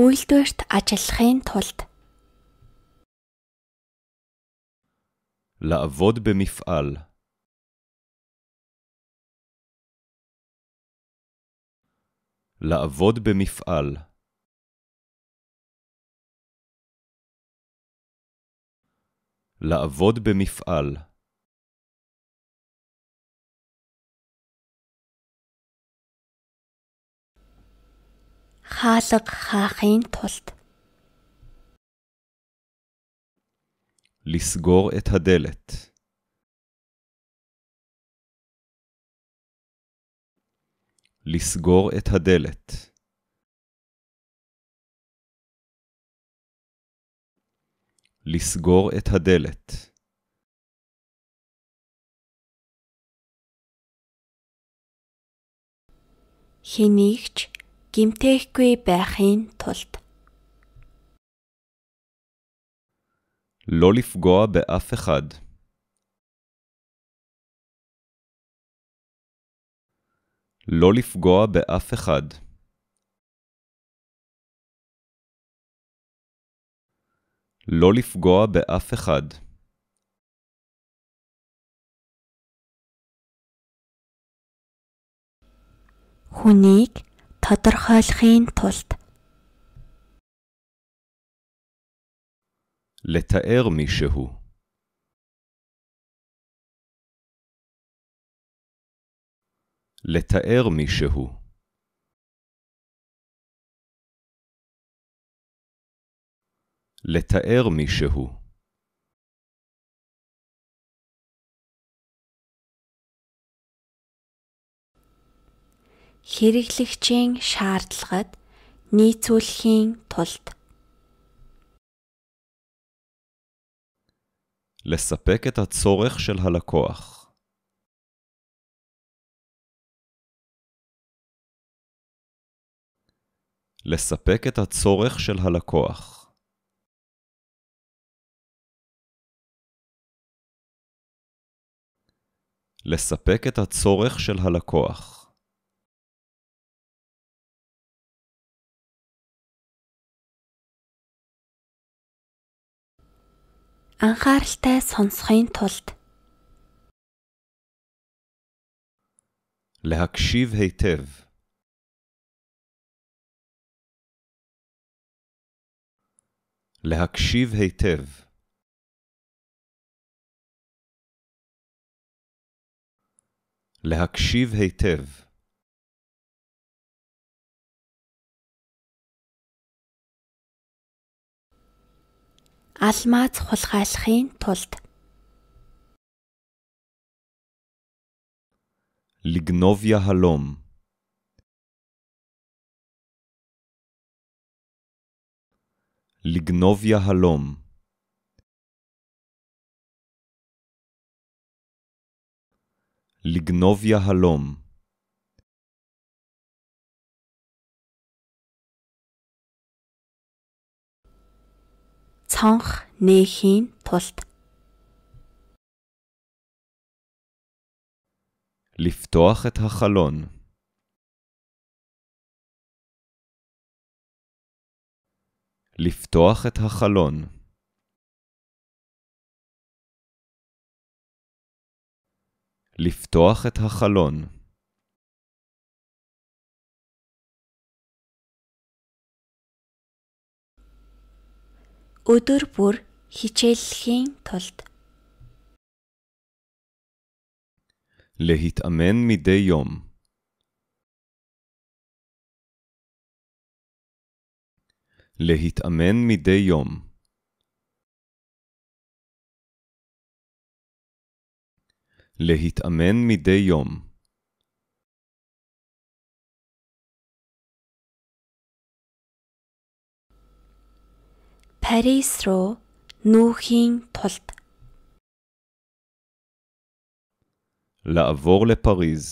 үйлдвэрт ажиллахын тулд לעבוד במפעל. לעבוד במפעל. לעבוד במפעל. חסק חכין тулд לסגור את הדלת. לסגור את הדלת. לסגור את הדלת. Хэнийгч гимтээхгүй байхын тулд לא לפגוע באף אחד. לא לפגוע באף אחד. לא לפגוע באף אחד. Хүнийг тодорхойлохын тулд לתאר מישהו לתאר מישהו לתאר מישהו хэрэглэгчийн шаардлагад нийцүүлэхийн тулд לספק את הצורך של הלקוח. לספק את הצורך של הלקוח. לספק את הצורך של הלקוח. анхааралтай сонсхойн тулд להקשיב היטב. להקשיב היטב. להקשיב היטב. алмааз хулгайлахын тулд לגנוב יהלום לגנוב יהלום לגנוב יהלום цонх нээхийн тулд לפתוח את החלון. לפתוח את החלון. לפתוח את החלון. өдөр бүр хичээлхийн тулд להתאמן מדי יום. להתאמן מדי יום. להתאמן מדי יום. Парис руу нүүхийн тулд le לפריז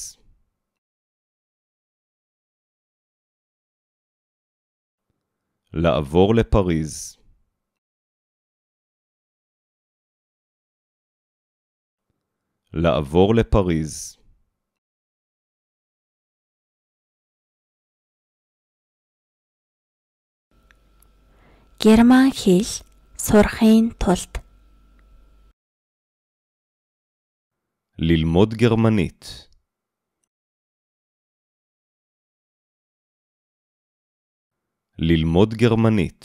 לעבור לפריז לעבור לפריז Герман хэл сурахын тулд ללמוד גרמנית ללמוד גרמנית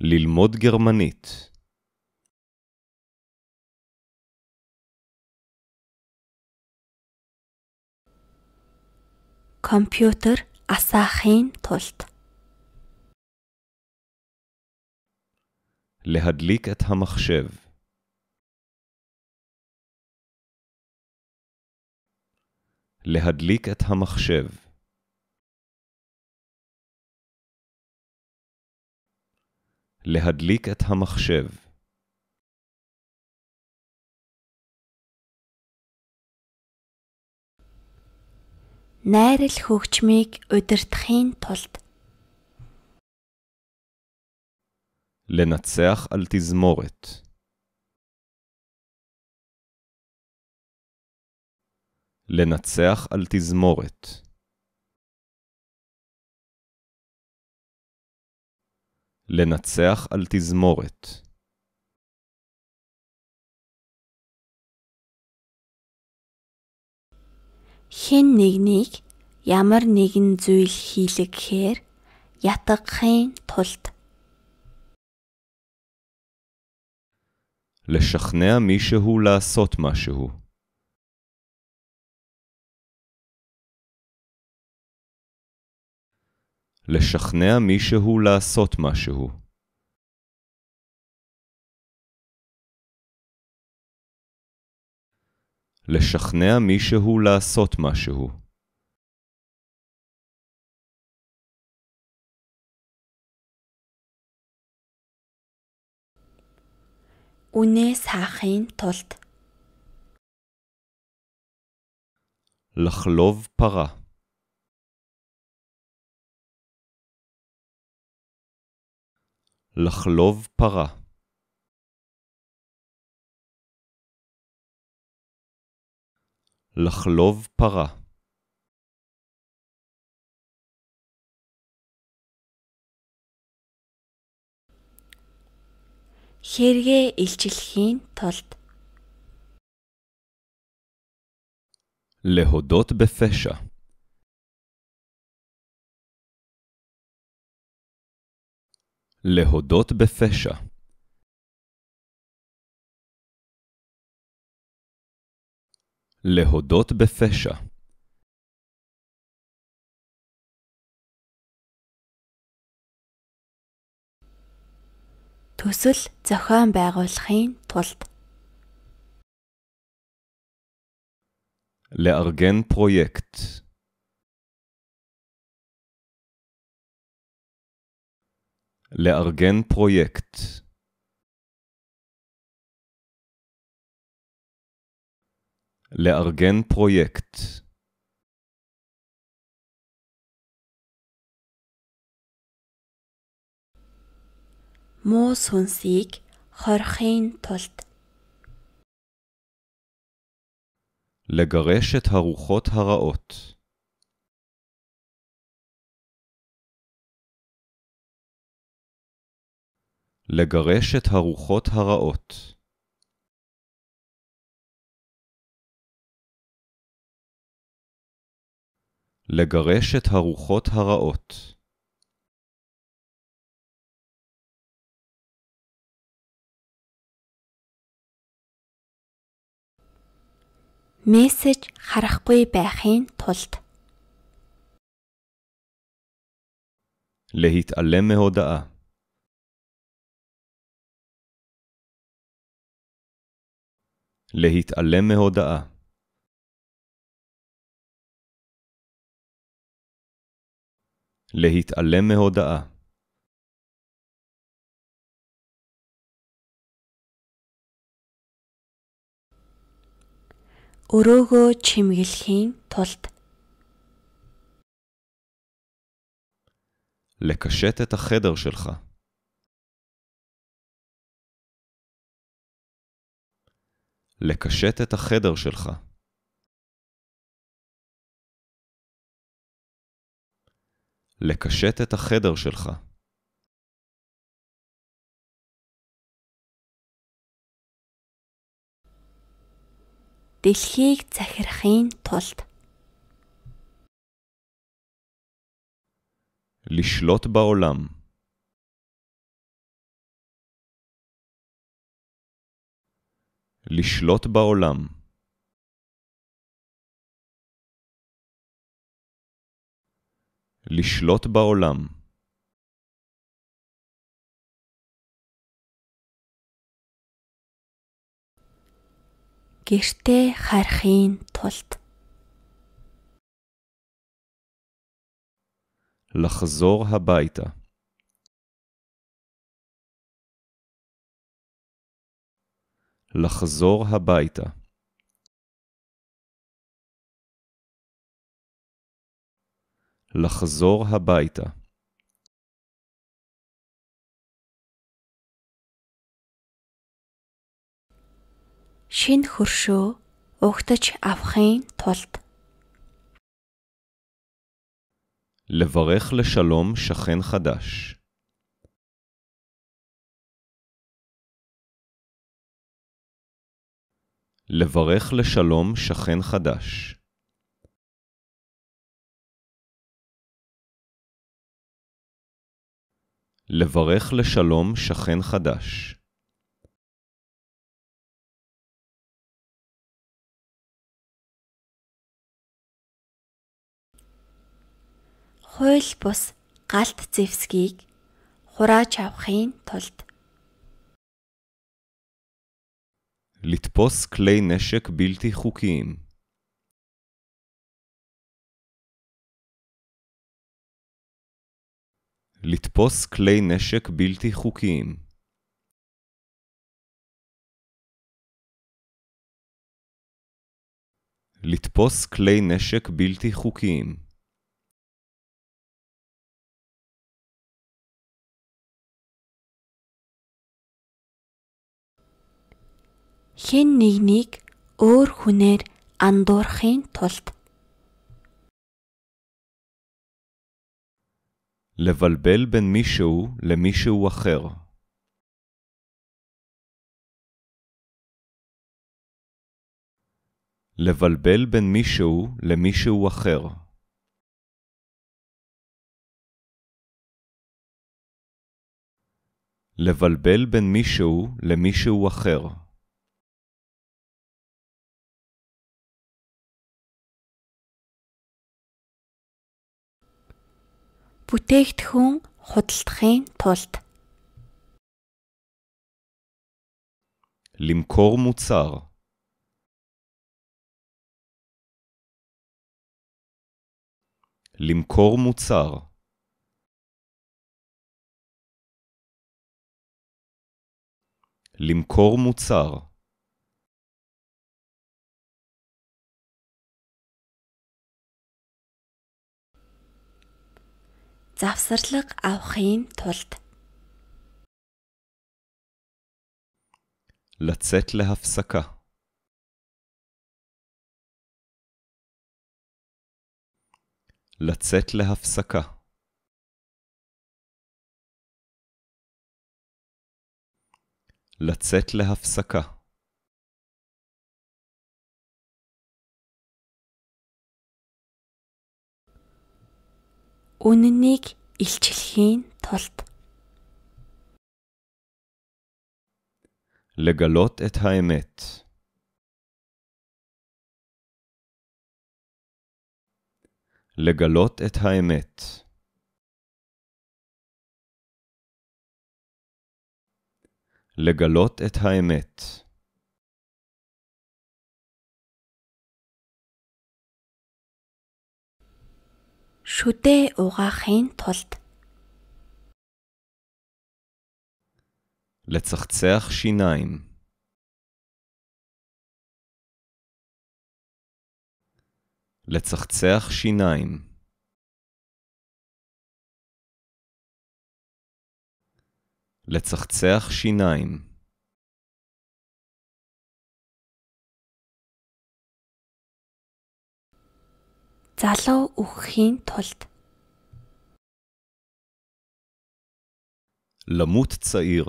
ללמוד גרמנית компьютер асаахын тулд להדליק את המחשב להדליק את המחשב להדליק את המחשב найрал хөгчмийг удирдахын тулд לנצח על תזמורת. לנצח על תזמורת. לנצח על תזמורת. хэн нэгнийг ямар нэгэн зүйл хийлгэхээр ятгахын тулд לשכנע מישהו לעשות משהו. לשכנע מישהו לעשות משהו. לשכנע מישהו לעשות משהו. Үнээс хаахын тулд לחלוב פרה לחלוב פרה לחלוב פרה хэрэгэ илчлэхийн тулд להודות בפשע להודות בפשע להודות בפשע Төсөл зохион байгуулахын тулд לארגן פרויקט לארגן פרויקט לארגן פרויקט מוס הונסיק חרחין тулд לגרש את הרוחות הרעות. לגרש את הרוחות הרעות. לגרש את הרוחות הרעות. מסג' харахгүй באחין тулд להתעלם מהודאה. להתעלם מהודאה. להתעלם מהודאה. өрөөгөө чимгэлхийн тулд לקשט את החדר שלך. לקשט את החדר שלך. לקשט את החדר שלך. Дэлхийг захирахын טולט. לשלוט בעולם לשלוט בעולם לשלוט בעולם гэртээ харахын тулд לחזור הביתה לחזור הביתה לחזור הביתה. שין חורשו, өгдөж אבחין טולט. לברך לשלום שכן חדש. לברך לשלום שכן חדש. לברך לשלום שכן חדש. חויל בוס גלט צפסקיג, חורה צ'אוכין תולט. לתפוס כלי נשק בלתי חוקיים. לתפוס כלי נשק בלתי חוקיים לתפוס כלי נשק בלתי חוקיים хэн нэгнийг өөр хүнээр андуурахын тулд לבלבל בין מישהו למישהו אחר. לבלבל בין מישהו למישהו אחר. לבלבל בין מישהו למישהו אחר. бүтээгдэхүүн худалдахын тулд למכור מוצר למכור מוצר למכור מוצר завсарлага авахын тулд לצאת להפסקה. לצאת להפסקה. לצאת להפסקה. үннийг илчлэхийн тулд לגלות את האמת. לגלות את האמת. לגלות את האמת. шүдээ угаахын тулд לצחצח שיניים לצחצח שיניים לצחצח שיניים залуу өгөхийн тулд למות צעיר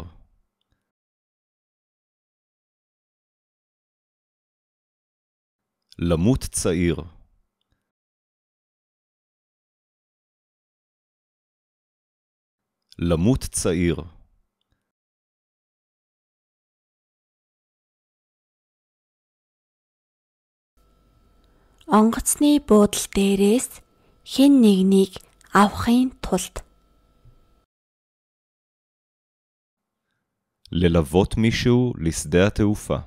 למות צעיר למות צעיר онгоцны буудал дээрээс хэн нэгнийг авахын тулд ללוות מישהו לשדה התעופה.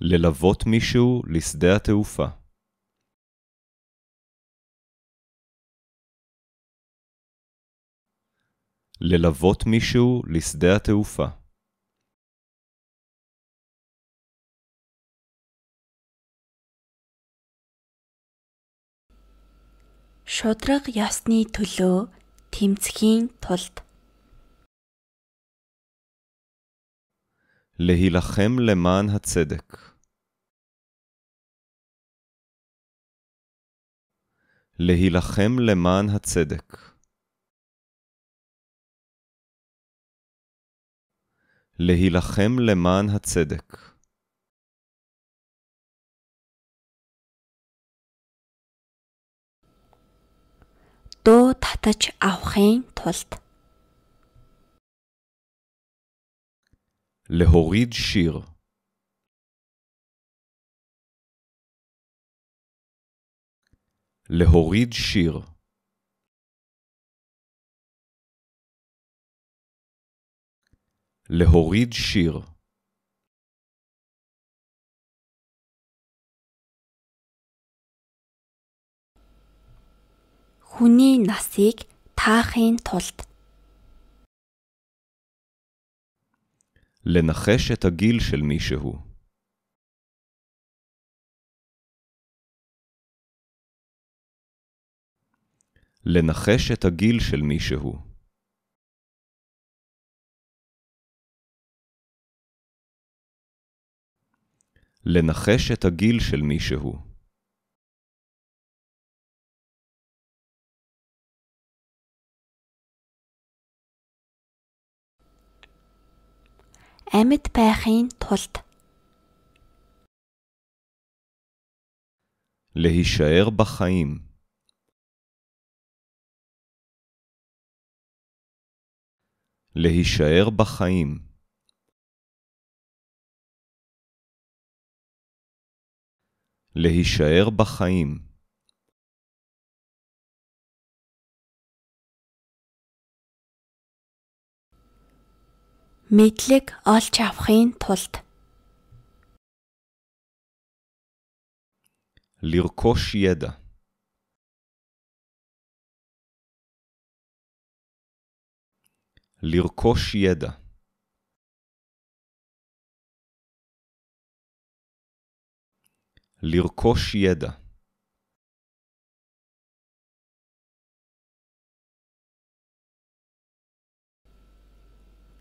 ללוות מישהו לשדה התעופה. ללוות מישהו לשדה התעופה. шудраг ёсны төлөө тэмцхийн тулд להילחם למען הצדק. להילחם למען הצדק. להילחם למען הצדק. дөө татаж авахын тулд להוריד שיר להוריד שיר להוריד שיר хүний насыг таахын тулд לנחש את הגיל של מישהו. לנחש את הגיל של מישהו. לנחש את הגיל של מישהו. амьд байхын тулд להישאר בחיים להישאר בחיים להישאר בחיים мэдлэг олж авахын тулд לרכוש ידע לרכוש ידע לרכוש ידע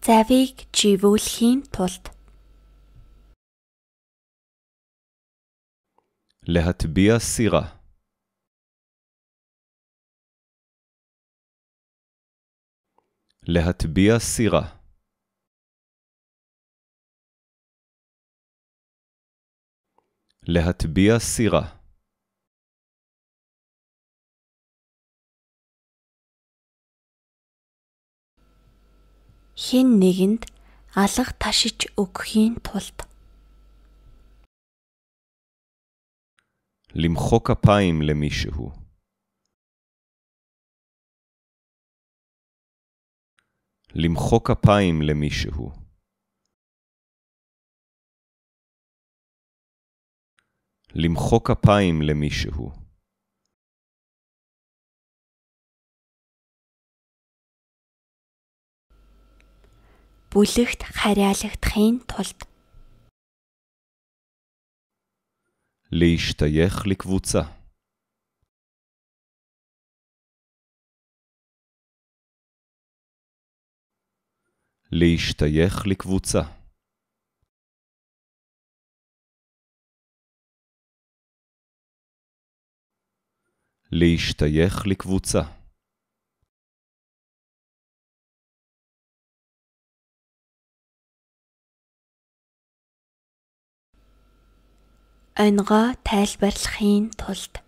завийг живүүлэхийн тулд להטביע סירה להטביע סירה להטביע סירה хэн нэгэнд алга ташиж өгөхийн тулд למחוא כפיים למישהו. למחוא כפיים למישהו. למחוא כפיים למישהו. бүлэгт хариалагдахын тулд להשתייך לקבוצה. להשתייך לקבוצה. להשתייך לקבוצה. онгоо тайлбарлахын тулд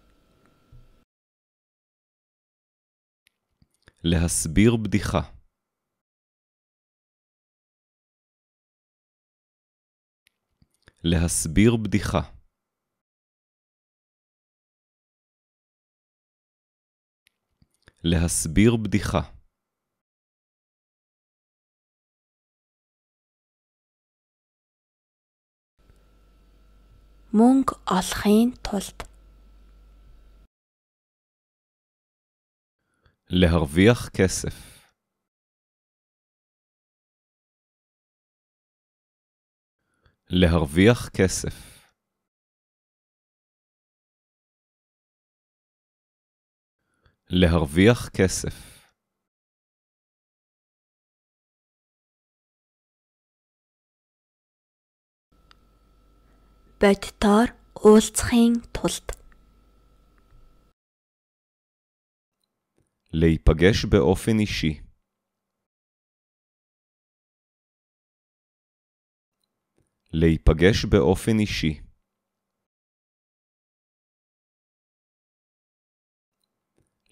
להסביר בדיחה להסביר בדיחה להסביר בדיחה мөнгө олохын тулд להרוויח כסף. להרוויח כסף. להרוויח כסף. бодитоор уулзахын тулд להיפגש באופן אישי. להיפגש באופן אישי.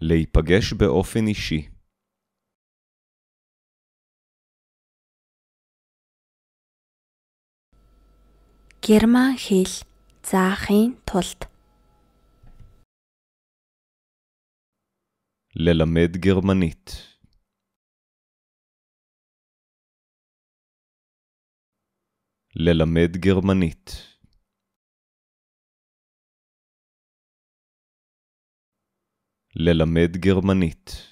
להיפגש באופן אישי. Герман хэл заахын тулд ללמד גרמנית ללמד גרמנית ללמד גרמנית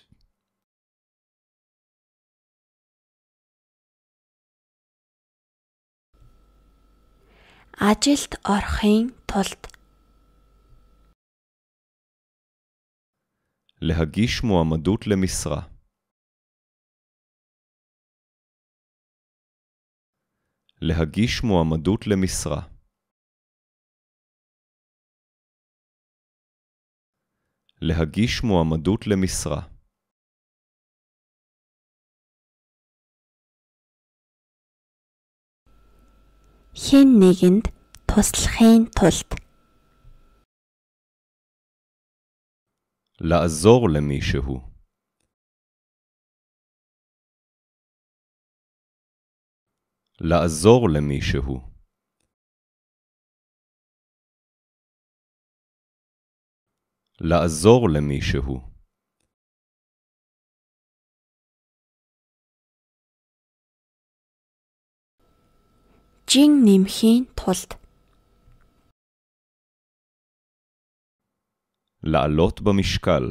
ажилд орохын тулд להגיש מועמדות למשרה להגיש מועמדות למשרה להגיש מועמדות למשרה хэн нэгэнд туслахын тулд لا ازور لميشه هو لا ازور لميشه هو لا ازور لميشه жин нэмхийн тулд לעלות במשקל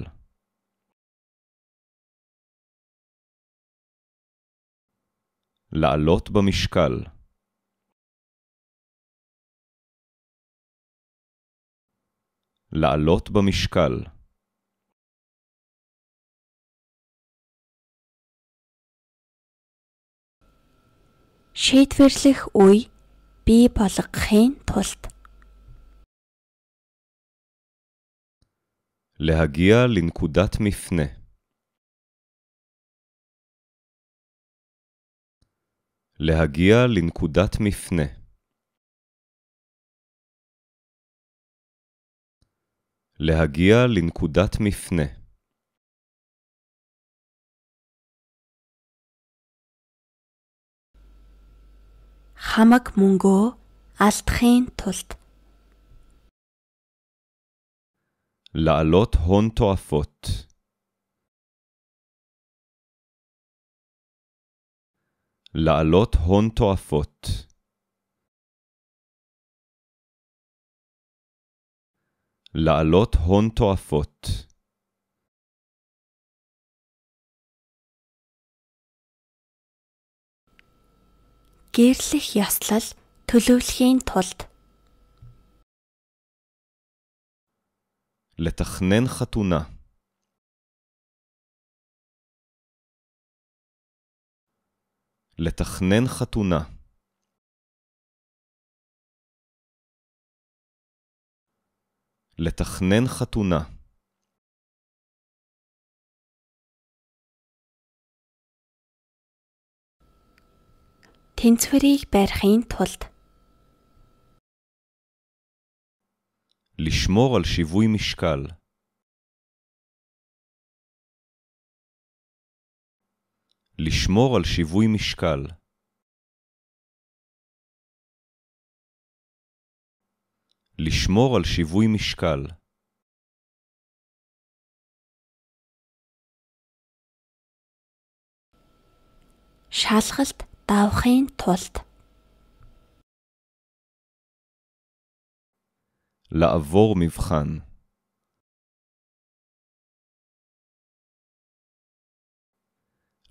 לעלות במשקל לעלות במשקל шийдвэрлэх үе бий болгохын тулд להגיע לנקודת מפנה. להגיע לנקודת מפנה. להגיע לנקודת מפנה. همکمونگو مونگو تلت لا ل هوتو فوت لا ل هو تو فوت لا ل гээрлэх ёслол төлөвлөхийн тулд לתכנן חתונה לתכנן חתונה לתכנן חתונה тэнцвэрийг барихын тулд לשמור על שיווי משקל. לשמור על שיווי משקל. לשמור על שיווי משקל. шаалгалт давахын тулд לעבור מבחן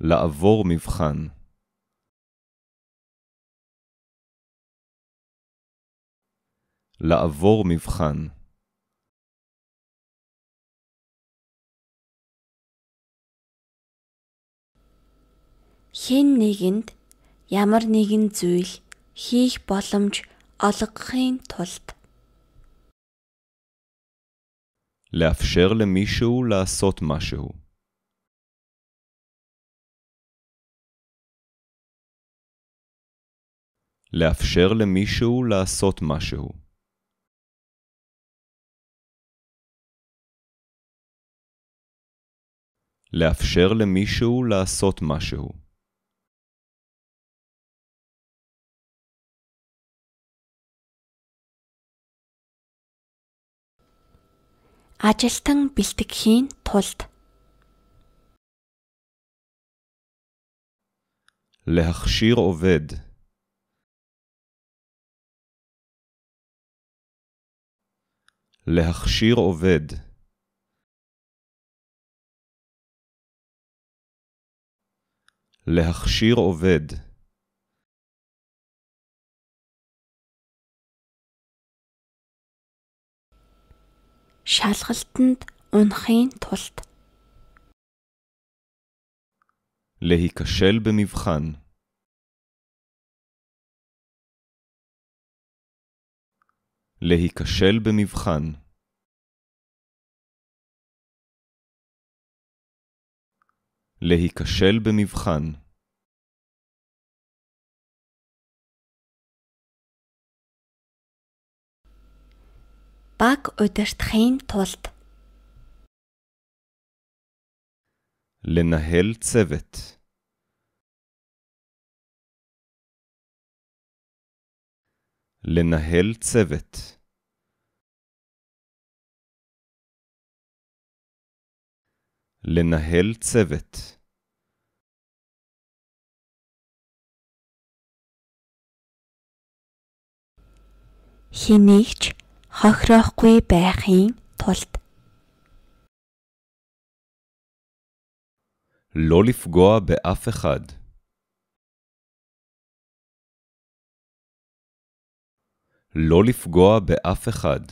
לעבור מבחן לעבור מבחן хэн нэгэнд ямар нэгэн зүйл хийх боломж олгохын тулд לאפשר למישהו לעשות משהו. לאפשר למישהו לעשות משהו. לאפשר למישהו לעשות משהו. ажилтан бэлтгэхийн тулд להכשיר עובד להכשיר עובד להכשיר עובד шалгалтанд унахын тулд להיכשל במבחן להיכשל במבחן להיכשל במבחן баг удирдахын тулд לנהל צוות לנהל צוות לנהל צוות хинийч хохирохгүй байхын тулд לא לפגוע באף אחד. לא לפגוע באף אחד.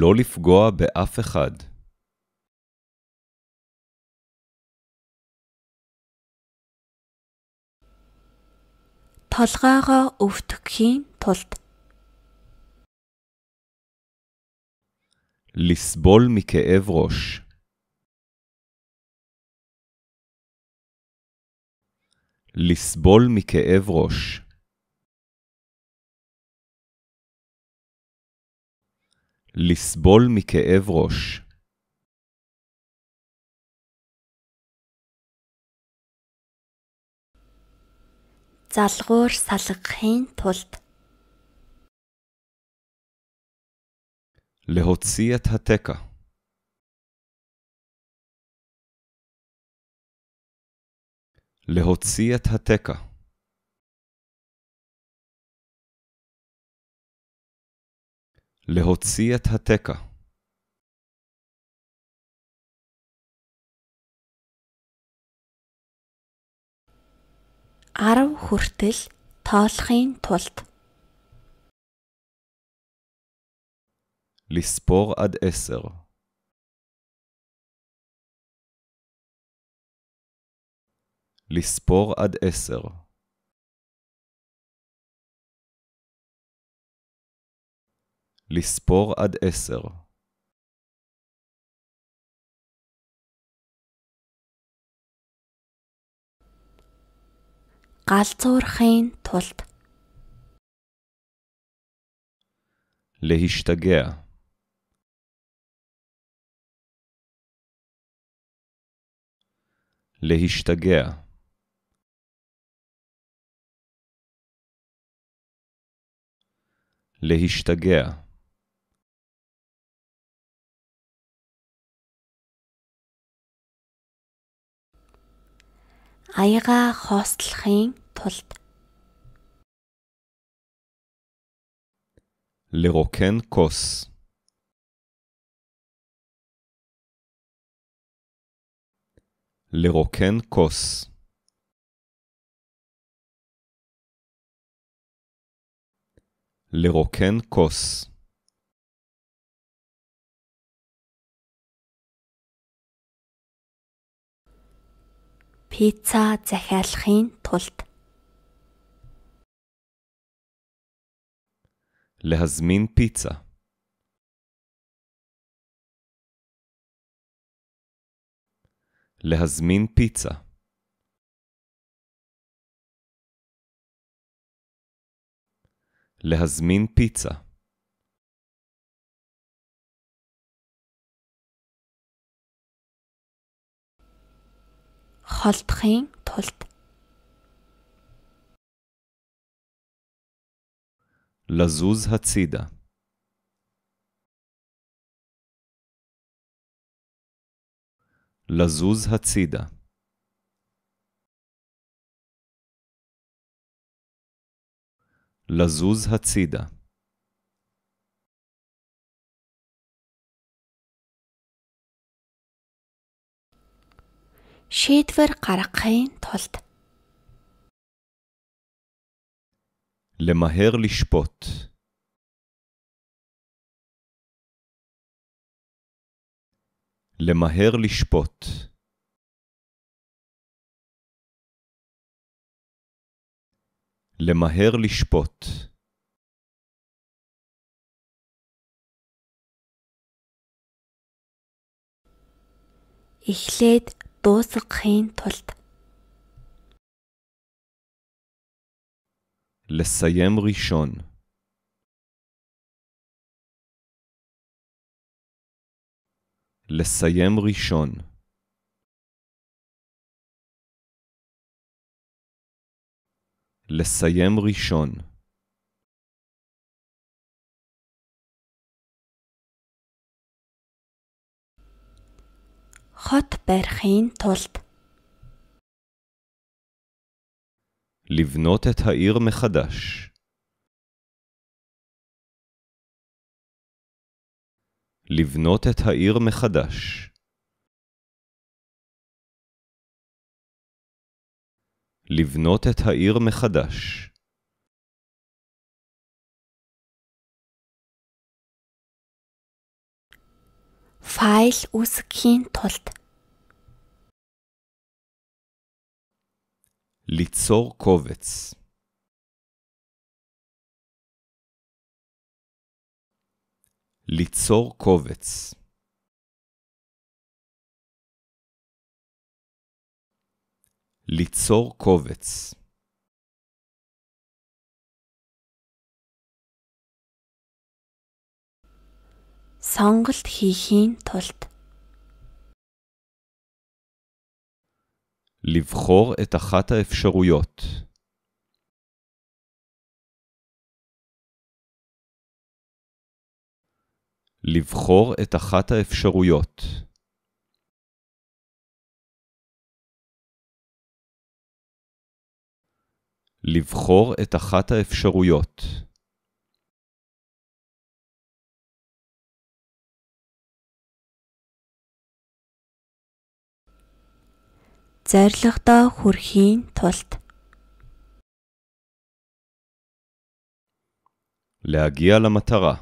לא לפגוע באף אחד. толгойгоо өвтгөхийн тулд לסבול מכאב ראש. לסבול מכאב ראש. לסבול מכאב ראש. залгуур салгахын тулд להוציא את התקע. להוציא את התקע. להוציא את התקע. 10 хүртэл тоолохын тулд לספור עד עשר. לספור עד עשר. לספור עד עשר. галзуурахын тулд להשתגע להשתגע להשתגע аягаа хооцлохын тулд לרוקן כוס. לרוקן כוס. לרוקן כוס. пицца захиалахын тулд להזמין פיצה להזמין פיצה להזמין פיצה холдохын тулд לזוז הצידה. לזוז הצידה. לזוז הצידה. шийдвэр гаргахын тулд למהר לשפוט. למהר לשפוט. למהר לשפוט. эхлээд дуусгахын тулд לסיים ראשון לסיים ראשון לסיים ראשון хот барихын тулд לבנות את העיר מחדש. לבנות את העיר מחדש. לבנות את העיר מחדש. файл үүсгэхийн тулд ליצור קובץ ליצור קובץ ליצור קובץ сонголт хийхийн тулд לבחור את אחת האפשרויות. לבחור את אחת האפשרויות. לבחור את אחת האפשרויות. зорилгодоо хүрэхийн тулд להגיע למטרה.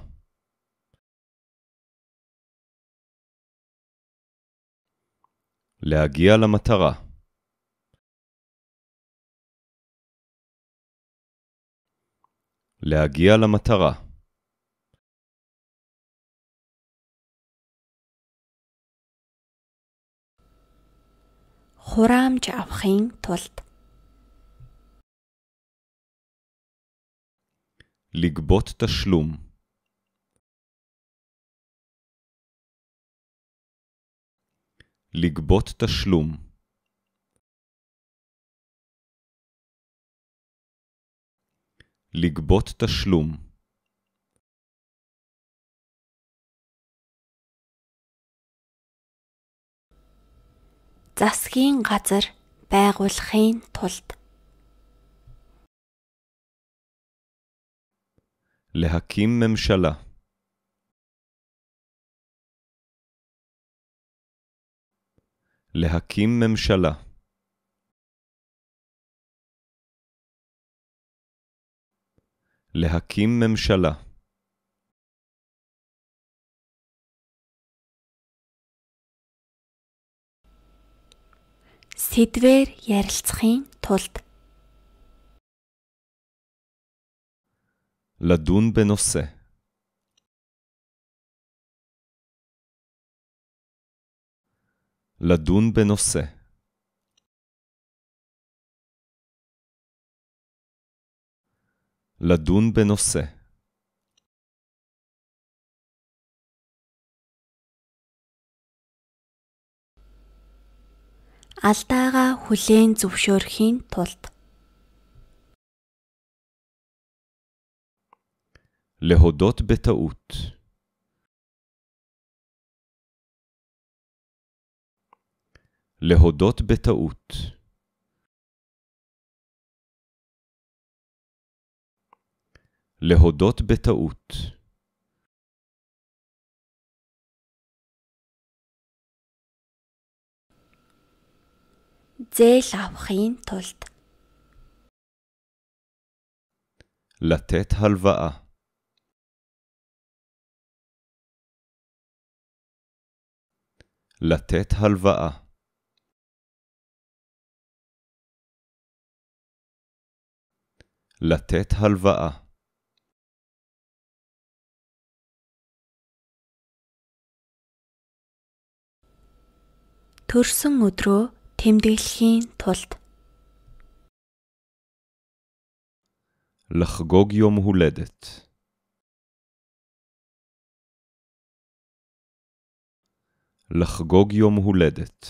להגיע למטרה. להגיע למטרה. хураамж авахын тулд לגבות תשלום לגבות תשלום לגבות תשלום засгийн газар байгуулахын тулд להקים ממשלה. להקים ממשלה. להקים ממשלה. сэдвээр ярилцахын тулд לדון בנושא לדון בנושא לדון בנושא алдаагаа хүлээн зөвшөөрхийн тулд להודות בטעות. להודות בטעות. להודות בטעות. зээл авахын тулд לתת הלוואה. לתת הלוואה. לתת הלוואה. төрсөн өдрөө тэмдэглэхийн тулд לחגוג יום הולדת. לחגוג יום הולדת.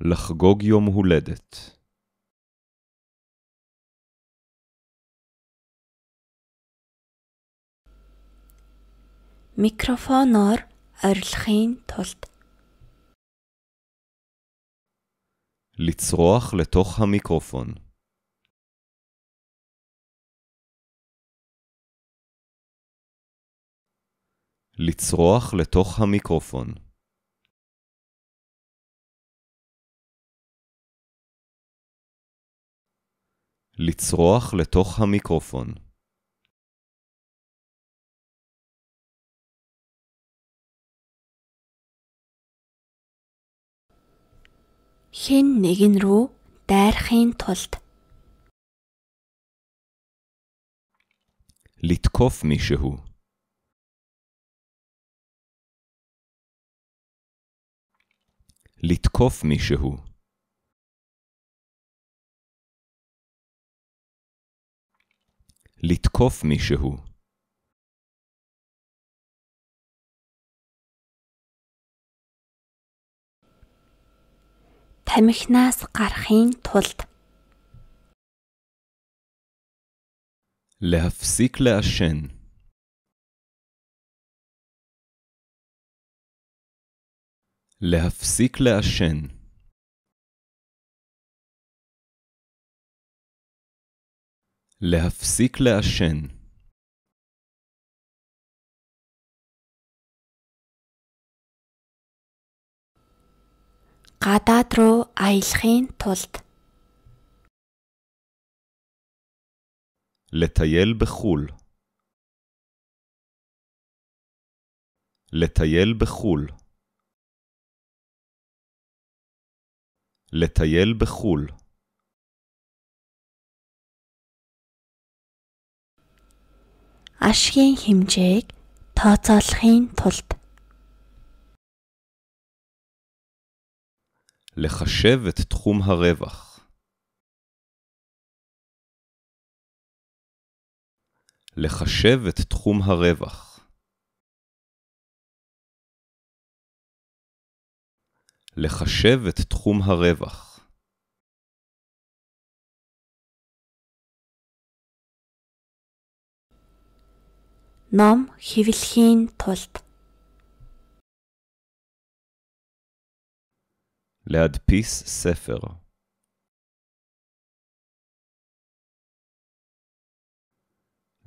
לחגוג יום הולדת. מיקרופונור орилохын тулд לצרוח לתוך המיקרופון. לצרוח לתוך המיקרופון. לצרוח לתוך המיקרופון. хэн нэгэн рүү дайрахын тулд לתקוף מישהו. לתקוף מישהו. לתקוף מישהו. тамхинаас гарахын тулд להפסיק לעשן להפסיק לעשן להפסיק לעשן гадаад руу аялахын тулд לטייל בחו"ל לטייל בחו"ל לטייל בחו"ל ашгийн хэмжээг тооцоолохын тулд לחשב את תחום הרווח. לחשב את תחום הרווח. לחשב את תחום הרווח. ном хэвлэхийн тулд להדפיס ספר.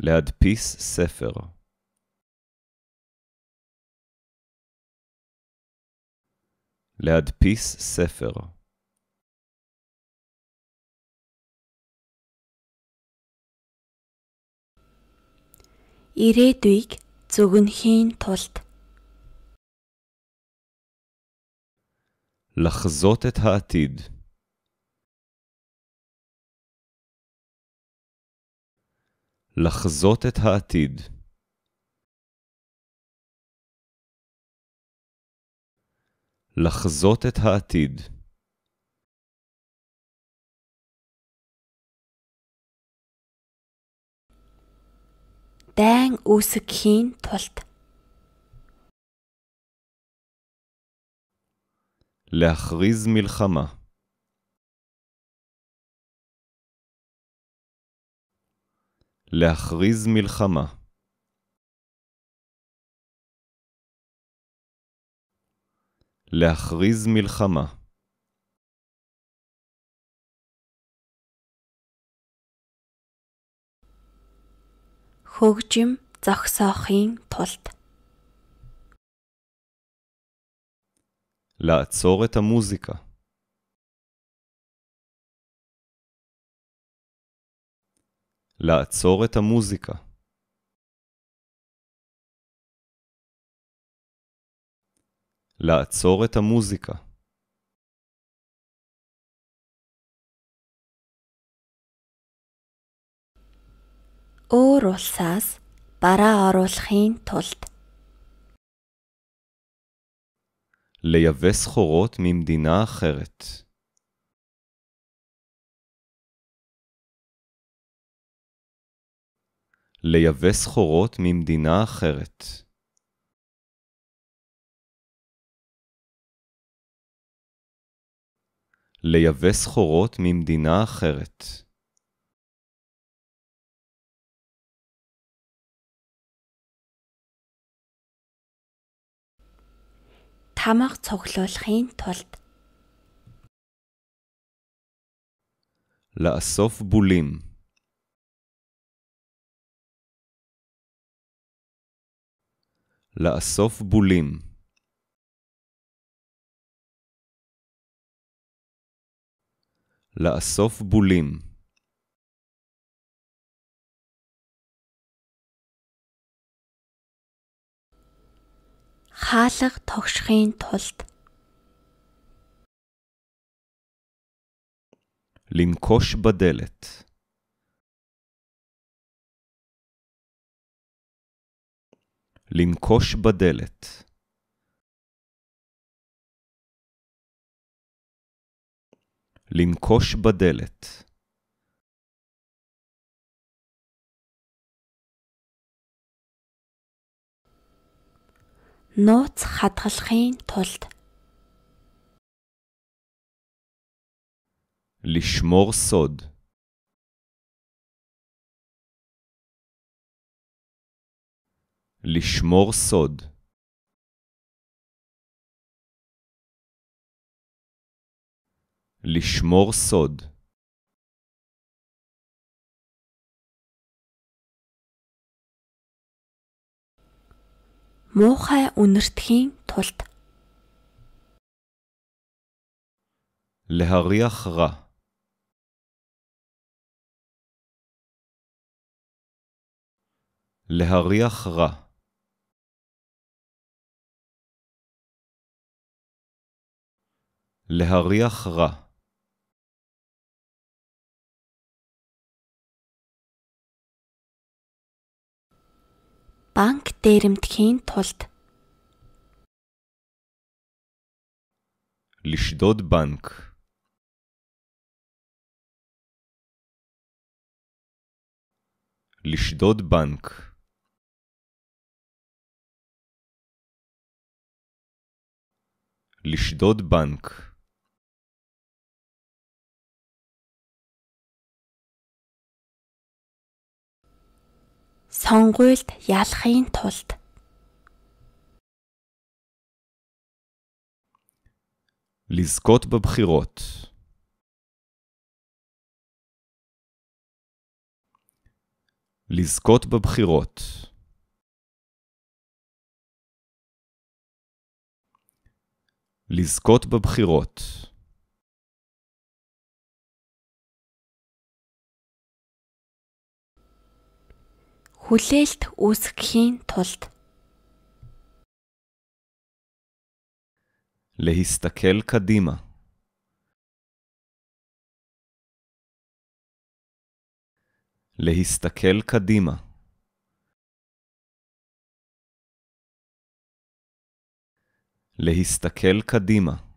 להדפיס ספר. להדפיס ספר. ирээдүйг зөгнөхийн тулд לחזות את העתיד. לחזות את העתיד. לחזות את העתיד. דאנג үүсэх хийн להכריז מלחמה להכריז מלחמה להכריז מלחמה хөгжим зогсоохын тулд לעצור את המוזיקה. לעצור את המוזיקה. לעצור את המוזיקה. Өөр улсаас бараа оруулахын לייבא סחורות ממדינה אחרת. לייבא סחורות ממדינה אחרת. לייבא סחורות ממדינה אחרת. тамга цуглуулахын тулд לאסוף בולים לאסוף בולים לאסוף בולים хаалга тогшихын тулд לנקוש בדלת לנקוש בדלת לנקוש בדלת нууц хадгалахын тулд לשמור סוד לשמור סוד לשמור סוד муухай үнэртхийн тулд лехариахра лехариахра لهريخغه банк дээрэмдхийн тулд לשדוד בנק לשדוד בנק. לשדוד בנק. сонгуйлд ялахын тулд לזכות בבחירות לזכות בבחירות לזכות בבחירות хүлээлт үүсгэхийн тулд להסתכל קדימה. להסתכל קדימה. להסתכל קדימה.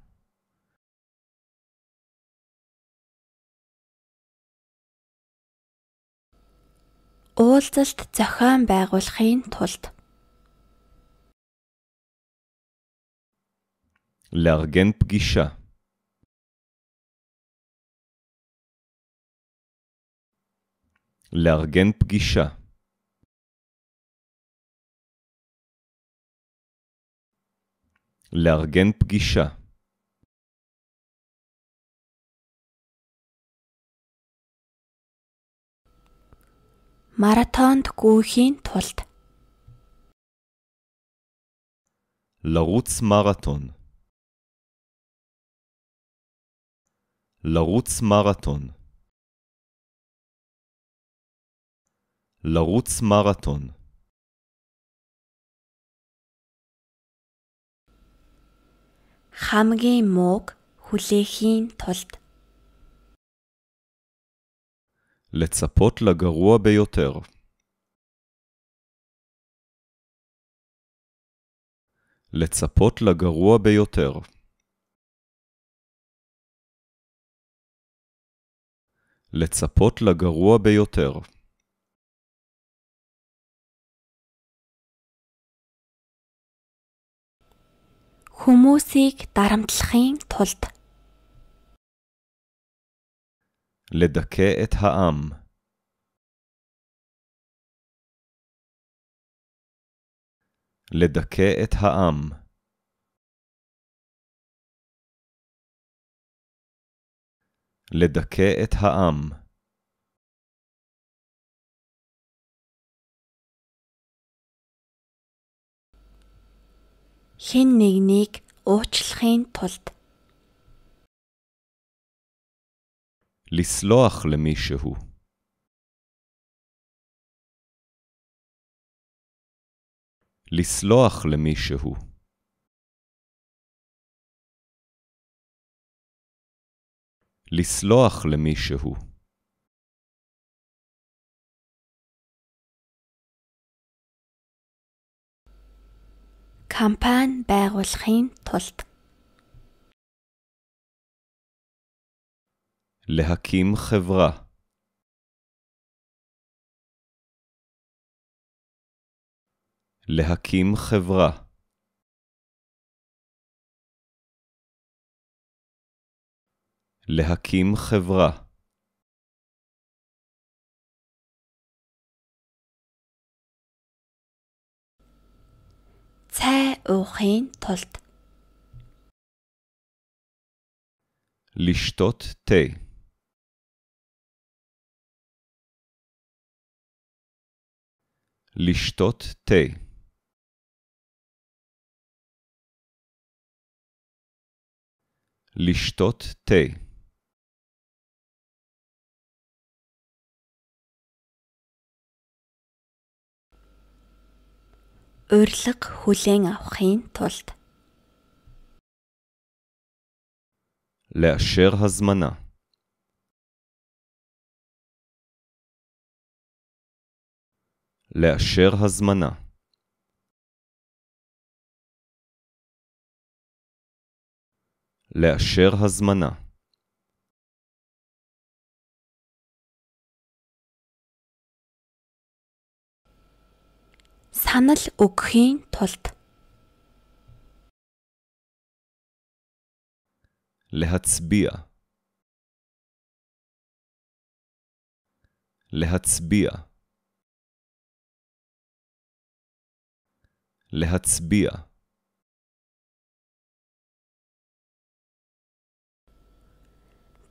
уулзалт зохион байгуулахын тулд לארגן פגישה לארגן פגישה לארגן פגישה маратонд гүйхийн тулд לרוץ מרתון לרוץ מרתון לרוץ מרתון хамгийн мууг хүлээхийн тулд לצפות לגרוע ביותר. לצפות לגרוע ביותר. לצפות לגרוע ביותר. хүмүүсийг дарамтлахын тулд לדכא את העם. לדכא את העם. לדכא את העם. хэн нэгнийг уучлахын тулд לסלוח למישהו. לסלוח למישהו. לסלוח למישהו. компани байгуулахын тулд להקים חברה להקים חברה להקים חברה цай уухын לשתות תה. לשתות תה. אורלג חולן אוכין טולט. לאשר הזמנה. לאשר הזמנה לאשר הזמנה סנל өгөхийн тулд להצביע להצביע להצביע.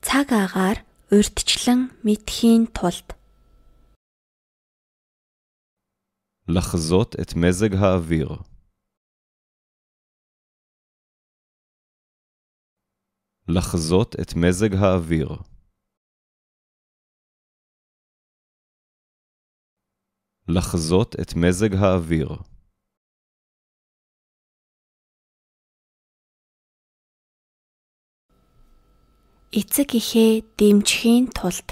Цаг агаар урьдчилан мэдхийн тулд לחזות את מזג האוויר. לחזות את מזג האוויר. לחזות את מזג האוויר. эцэг эхээ дэмжихийн тулд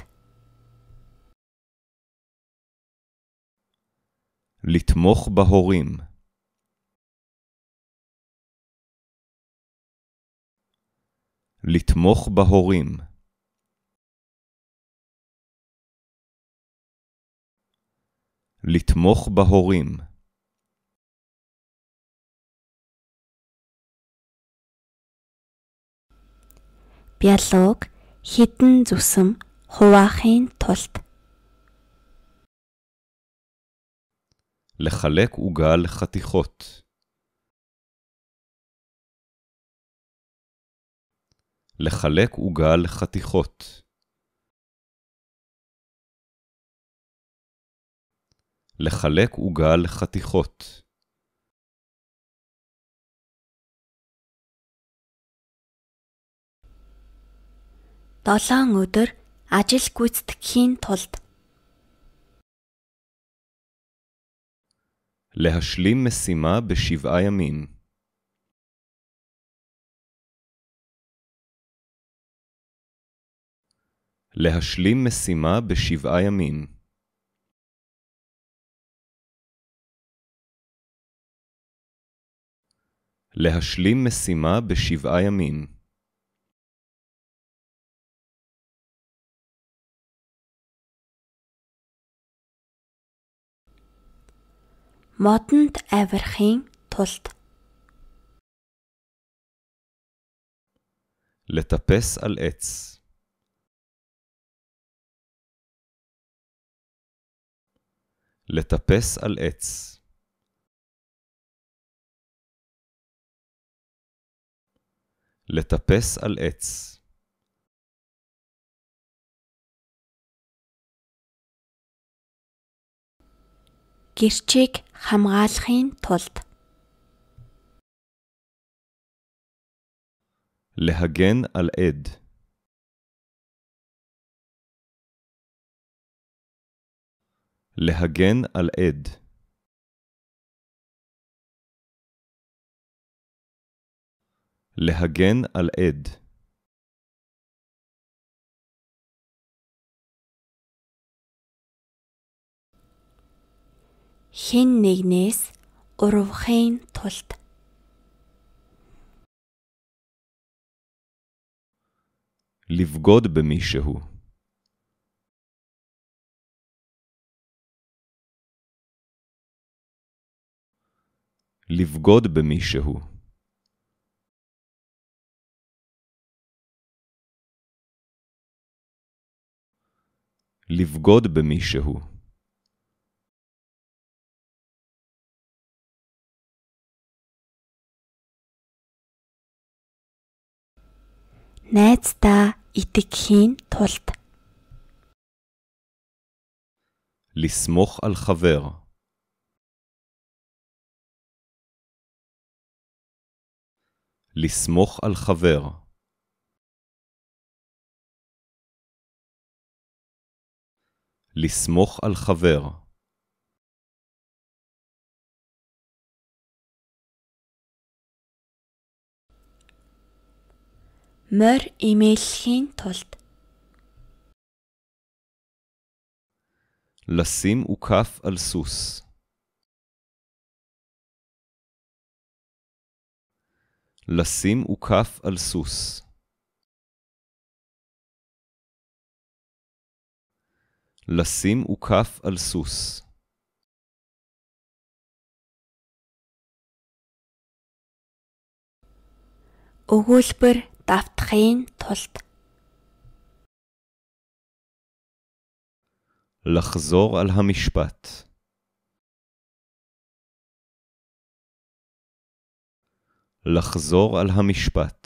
לתמוך בהורים לתמוך בהורים לתמוך בהורים биолог хэдэн зүсэм хуваахын тулд לחלק עוגה לחתיכות. לחלק עוגה לחתיכות. לחלק עוגה לחתיכות. долоон өдөр ажил гүйцэтгэхийн тулд להשלים משימה בשבעה ימים. להשלים משימה בשבעה ימים. להשלים משימה בשבעה ימים. модонд авирахын тулд לטפס על עץ לטפס על עץ לטפס על עץ гэрчийг хамгаалахын тулд להגן על עד להגן על עד להגן על עד хэн нэгнээс урвахын тулд לבגוד במישהו. לבגוד במישהו. לבגוד במישהו. найздаа итгэхийн тулд לסמוך על חבר לסמוך על חבר לסמוך על חבר морь имээлхийн тулд לשים וכף על סוס. לשים וכף על סוס. לשים וכף על סוס. өгүүлбэр давтахын тулд לחזור על המשפט. לחזור על המשפט.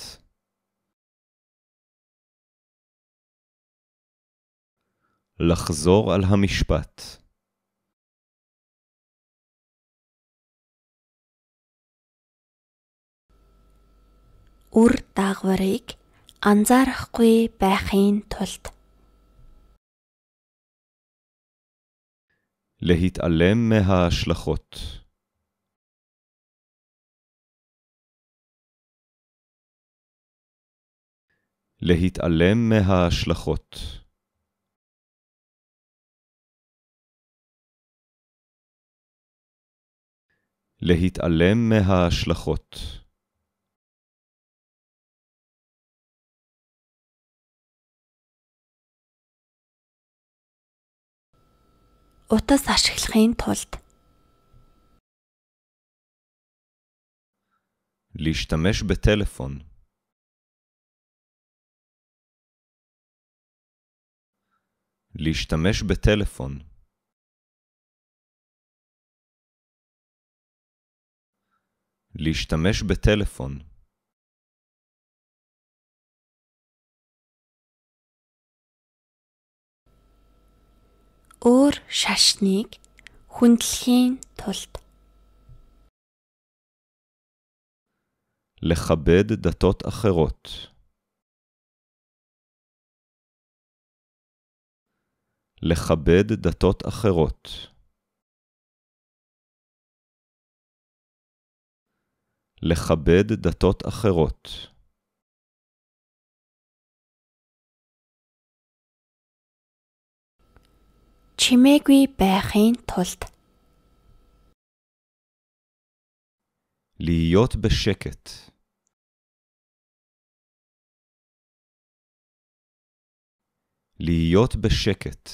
לחזור על המשפט. үр дагаварыг анзаарахгүй байхын тулд להתעלם מההשלכות. להתעלם מההשלכות. להתעלם מההשלכות. утас ашиглахын тулд להשתמש בטלפון להשתמש בטלפון להשתמש בטלפון өөр шашныг хүндлэхийн тулд לכבד דתות אחרות. לכבד דתות אחרות. לכבד דתות אחרות. чимээгүй байхын тулд להיות בשקט להיות בשקט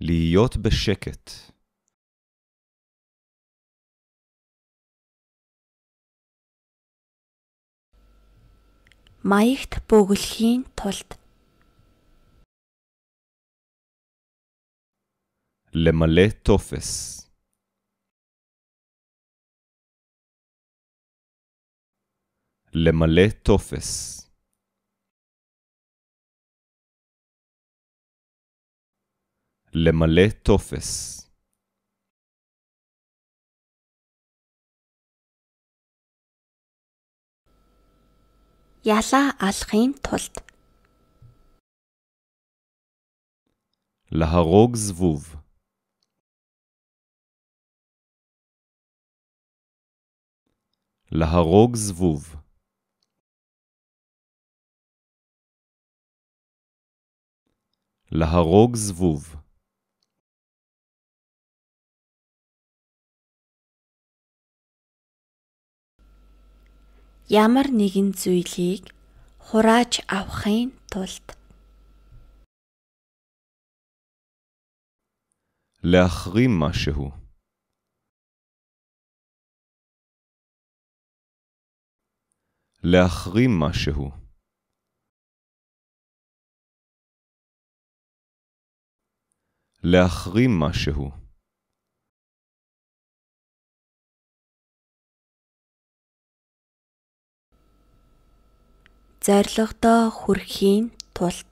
להיות בשקט маягт бөглөхийн тулд למלא טופס למלא טופס למלא טופס ялаа алахын тулд להרוג זבוב להרוג זבוב להרוג זבוב ямар нэгэн зүйлийг хурааж авахын тулд להחרים משהו. להחרים משהו. להחרים משהו. зорилгодоо хүрэхийн тулд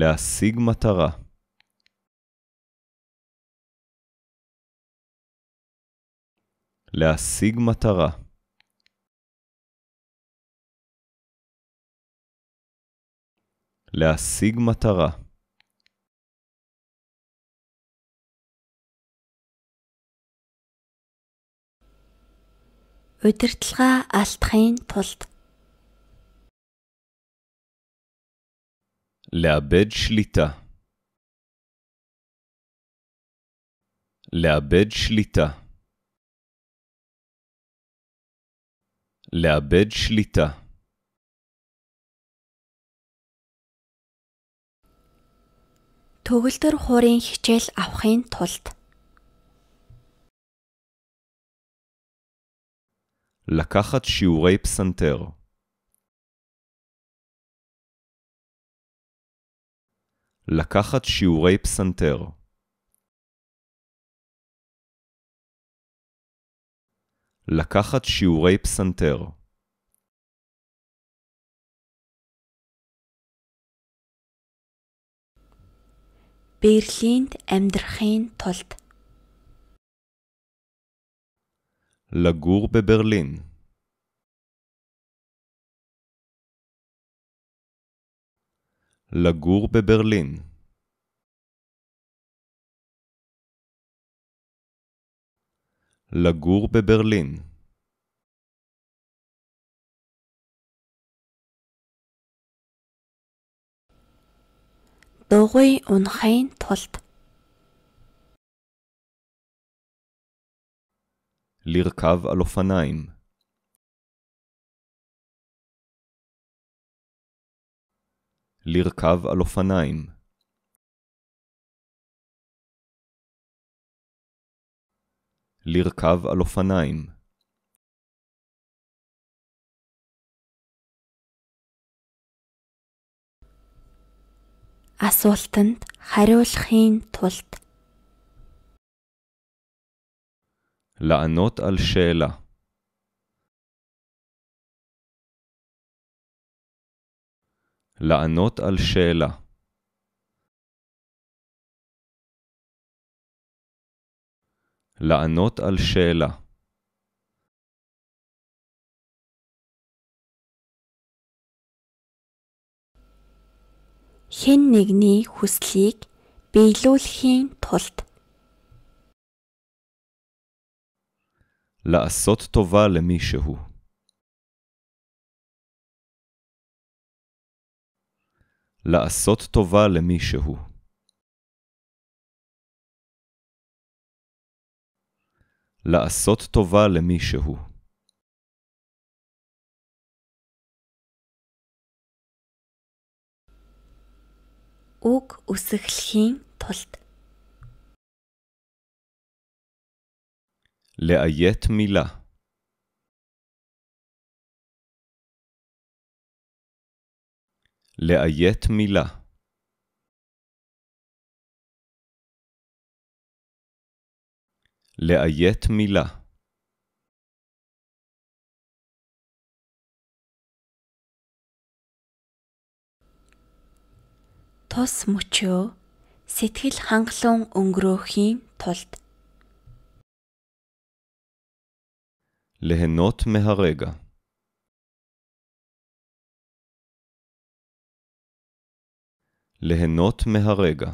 להשיג מטרה להשיג מטרה להשיג מטרה удирдлага алдахын тулд לאבד שליטה לאבד שליטה לאבד שליטה төгөлдөр хуурийн хичээл авахын тулд לקחת שיעורי פסנתר. לקחת שיעורי פסנתר. לקחת שיעורי פסנתר. Берлинд אמדרחין טולט לגור בברלין לגור בברלין לגור בברלין дугуй унахын тулд לרכב על אופניים. לרכב על אופניים. לרכב על אופניים. חרוש חין, טולט. לענות על שאלה. לענות על שאלה. לענות על שאלה. хэн нэгний хүслийг биелүүлэхийн тулд לעשות טובה למישהו. לעשות טובה למישהו. לעשות טובה למישהו. אוק וסכלין תולט לאיית מילה לאיית מילה לאיית מילה тус мөчөө сэтгэл хангалуун өнгөрөөхийн тулд ליהנות מהרגע ליהנות מהרגע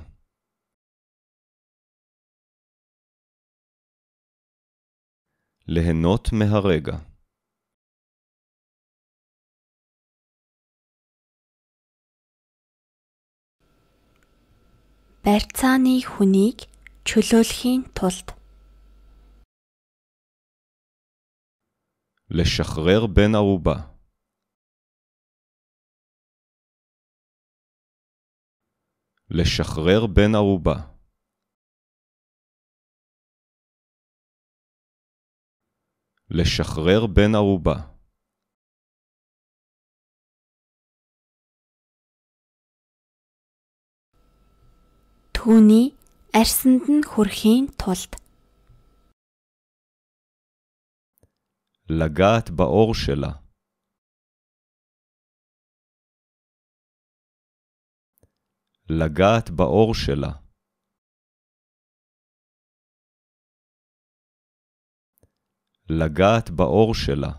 ליהנות מהרגע Барьцааны хүнийг чөлөөлөхийн тулд לשחרר בן ערובה לשחרר בן ערובה לשחרר בן ערובה түүний арьсанд нь хүрэхийн тулд לגעת באור שלה. לגעת באור שלה. לגעת באור שלה.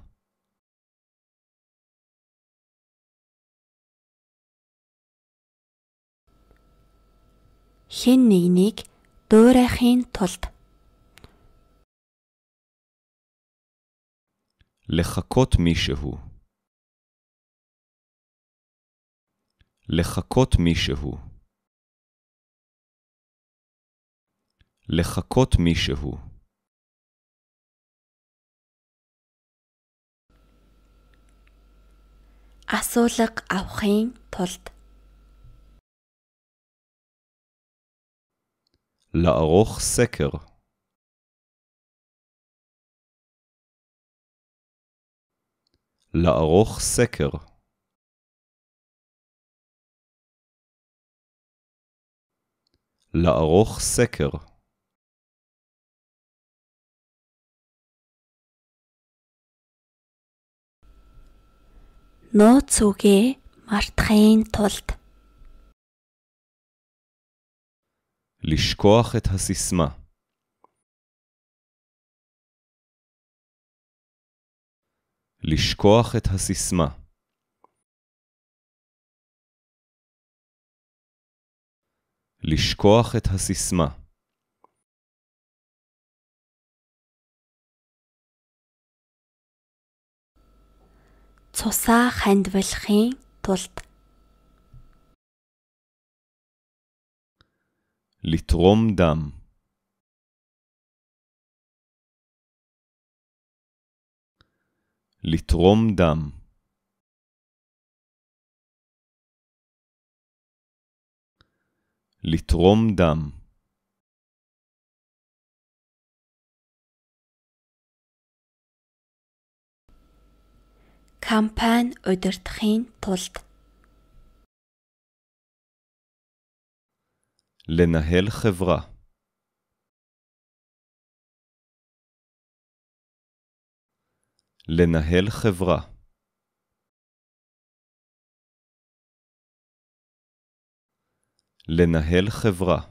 хэн דורכין дуурайхын тулд לחקות מישהו. לחקות מישהו. לחקות מישהו. асуулга אבחין тулд לערוך סקר לערוך סקר. לערוך סקר. нууц үгээ мартахын тулд לשכוח את הסיסמה לשכוח את הסיסמה. לשכוח את הסיסמה. цусаа хандвалахын тулд לתרום דם לתרום דם. לתרום דם. קמפיין אודרטחין טולט. לנהל חברה. לנהל חברה לנהל חברה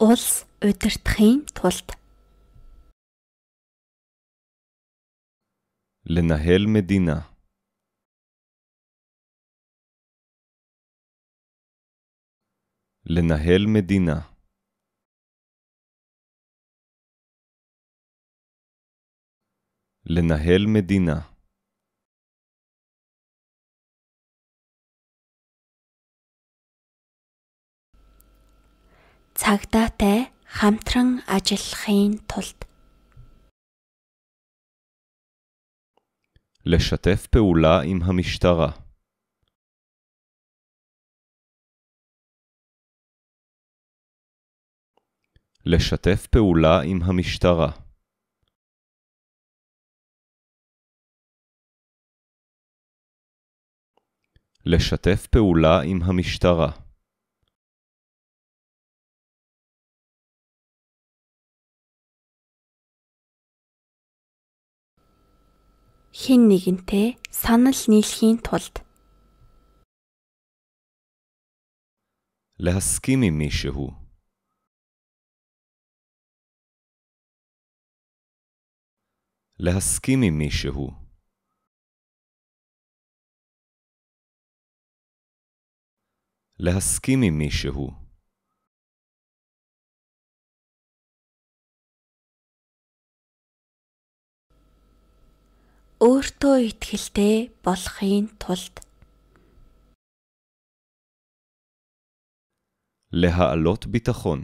אוס אוטרטחין тулд לנהל מדינה לנהל מדינה לנהל מדינה цагдаатай хамтран ажиллахын тулд לשתף פעולה עם המשטרה לשתף פעולה עם המשטרה לשתף פעולה עם המשטרה хэн нэгэнтэй санал нийлхийн тулд להסכים עם מישהו להסכים עם מישהו. להסכים עם מישהו. өөртөө ихтэй болохын тулд להעלות ביטחון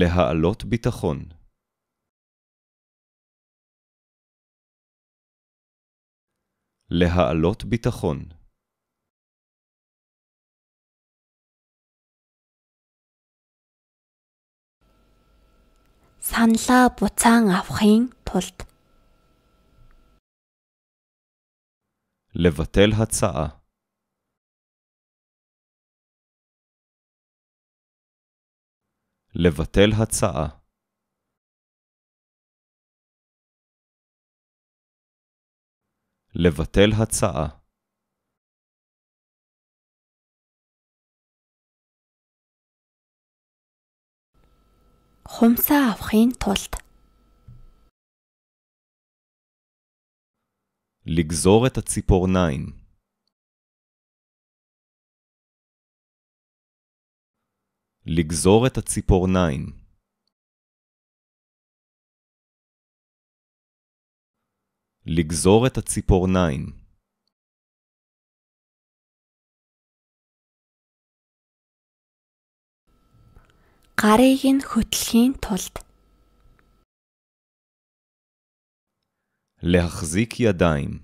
להעלות ביטחון. להעלות ביטחון. саналаа буцаан авахын тулд לבטל הצעה לבטל הצעה לבטל הצעה חומסה אבחין тулд לגזור את הציפורניים לגזור את הציפורניים. לגזור את הציפורניים. гарыг חוטלין хөтлөхийн להחזיק ידיים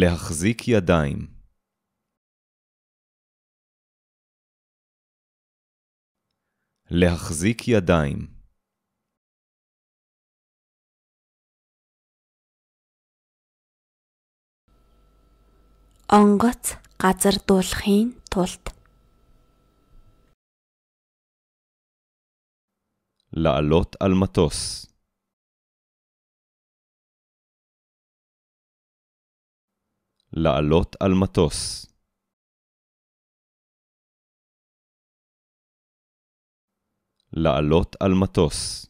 להחזיק ידיים. להחזיק ידיים. онгоц газар дуулахын тулд לעלות על מטוס לעלות על מטוס. לעלות על מטוס.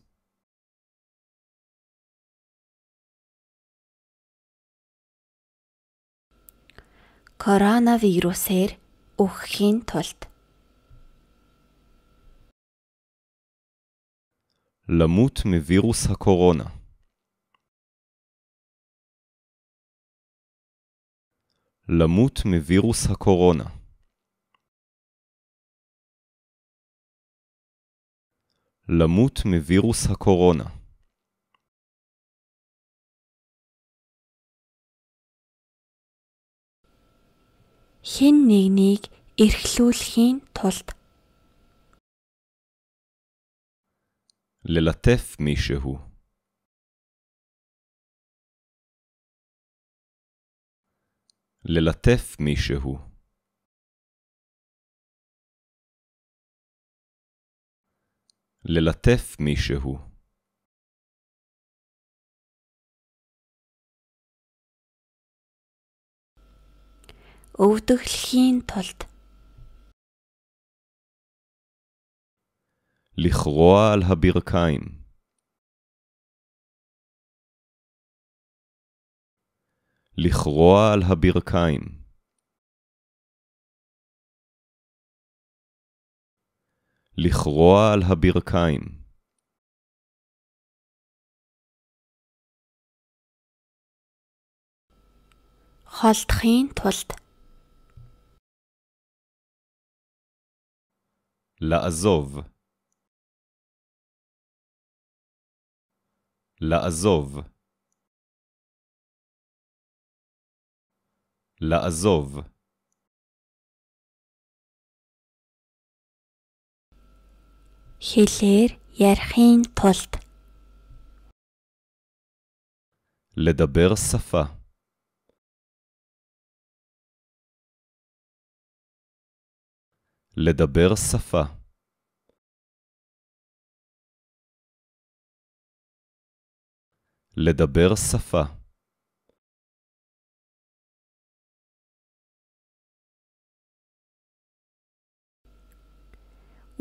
коронавирусээр өгөхийн тулд למות מווירוס הקורונה למות מווירוס הקורונה. למות מווירוס הקורונה. хэн нэгнийг эрхлүүлэхийн тулд ללטף מישהו ללטף מישהו. ללטף מישהו. өвдөглөхийн тулд לכרוע על הברכיים לכרוע על הברכיים. לכרוע על הברכיים. חולטחין тулд לעזוב לעזוב לעזוב. хэлээр ярихын тулд לדבר שפה לדבר שפה לדבר שפה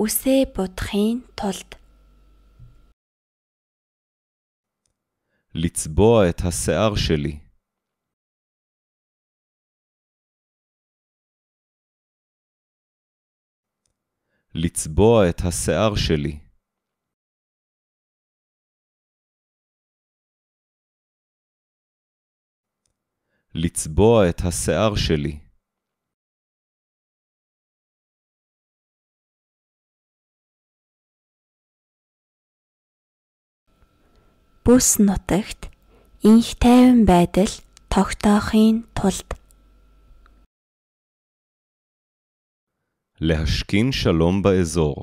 үсээ бодохын тулд לצבוע את השיער שלי. לצבוע את השיער שלי. לצבוע את השיער שלי. бүс нутагт инх тайван байдал тогтоохын тулд להשכין שלום באזור.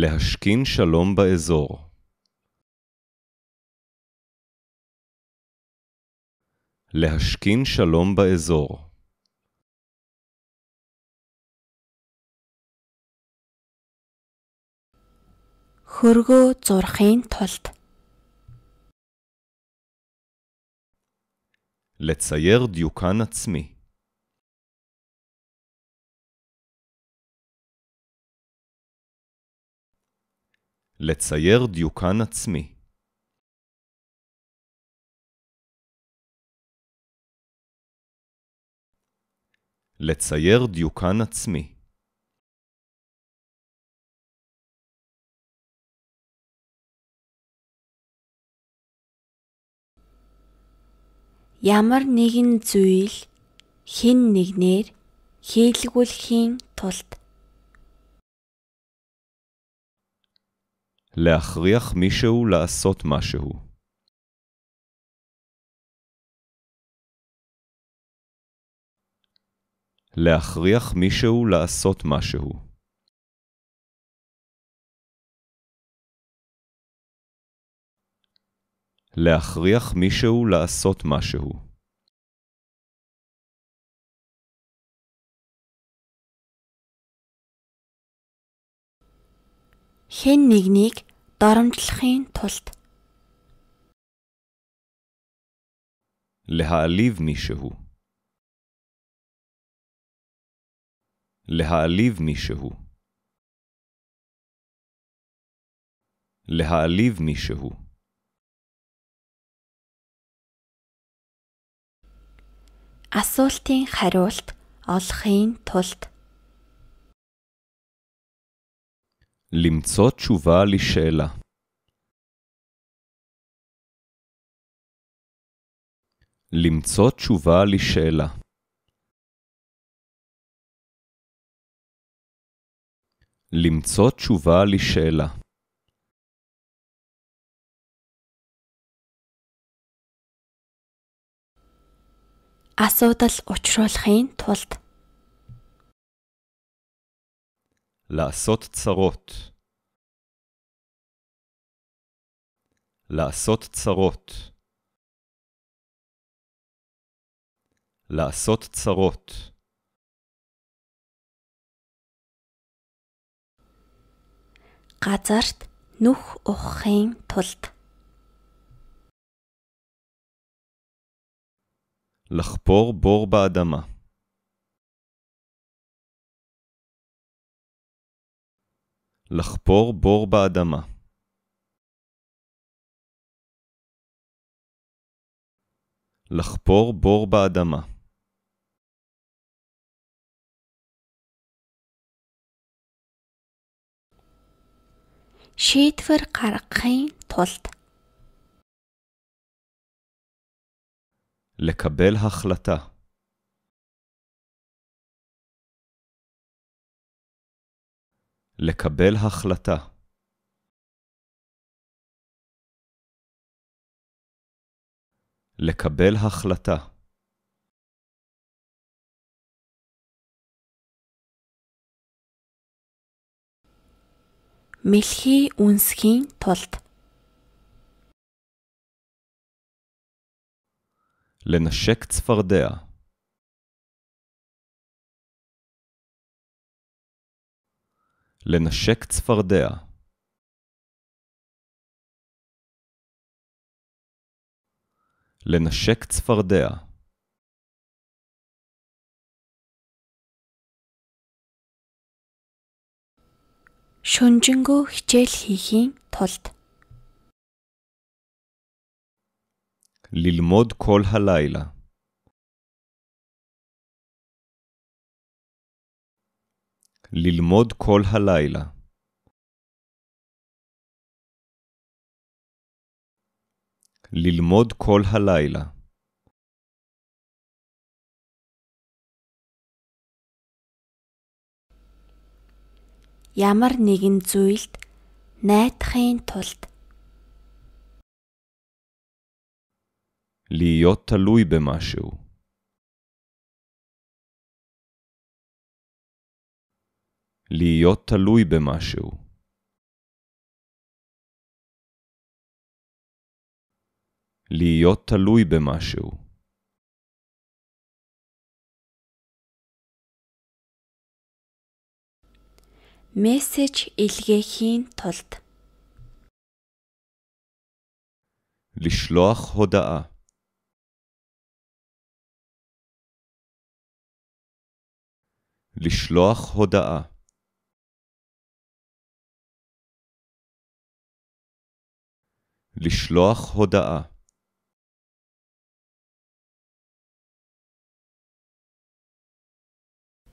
להשכין שלום באזור. להשכין שלום באזור. хөргөө зурхын тулд לצייר דיוקן עצמי. לצייר דיוקן עצמי. לצייר דיוקן עצמי. ямар нэгэн зүйл хэн нэгнээр хийлгүүлэхийн тулд להכריח מישהו לעשות משהו. להכריח מישהו לעשות משהו. להכריח מישהו לעשות משהו. хэн нэгнийг доромжлохын тулд להעליב מישהו להעליב מישהו להעליב מישהו Асуултын хариулт олохын тулд למצוא תשובה לשאלה. למצוא תשובה לשאלה. למצוא תשובה לשאלה. асуудал учруулахын тулд לעשות צרות לעשות צרות לעשות צרות газарт нүх ухахын тулд לחפור בור באדמה. לחפור בור באדמה. לחפור בור באדמה. шийдвэр гаргахын тулд לקבל החלטה לקבל החלטה לקבל החלטה מלכי үнсхийн тулд לנשק צפרדע לנשק צפרדע לנשק צפרדע шунжингөө хичээл хийхийн тулд ללמוד כל הלילה. ללמוד כל הלילה. ללמוד כל הלילה. Ямар нэгэн зүйлд найдахын тулд להיות תלוי במשהו. להיות תלוי במשהו. להיות תלוי במשהו. מסג' илгээхийн тулд לשלוח הודעה לשלוח הודעה. לשלוח הודעה.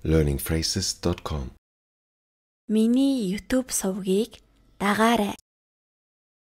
learningphrases.com מיני יוטיוב סוגיק, תגרה.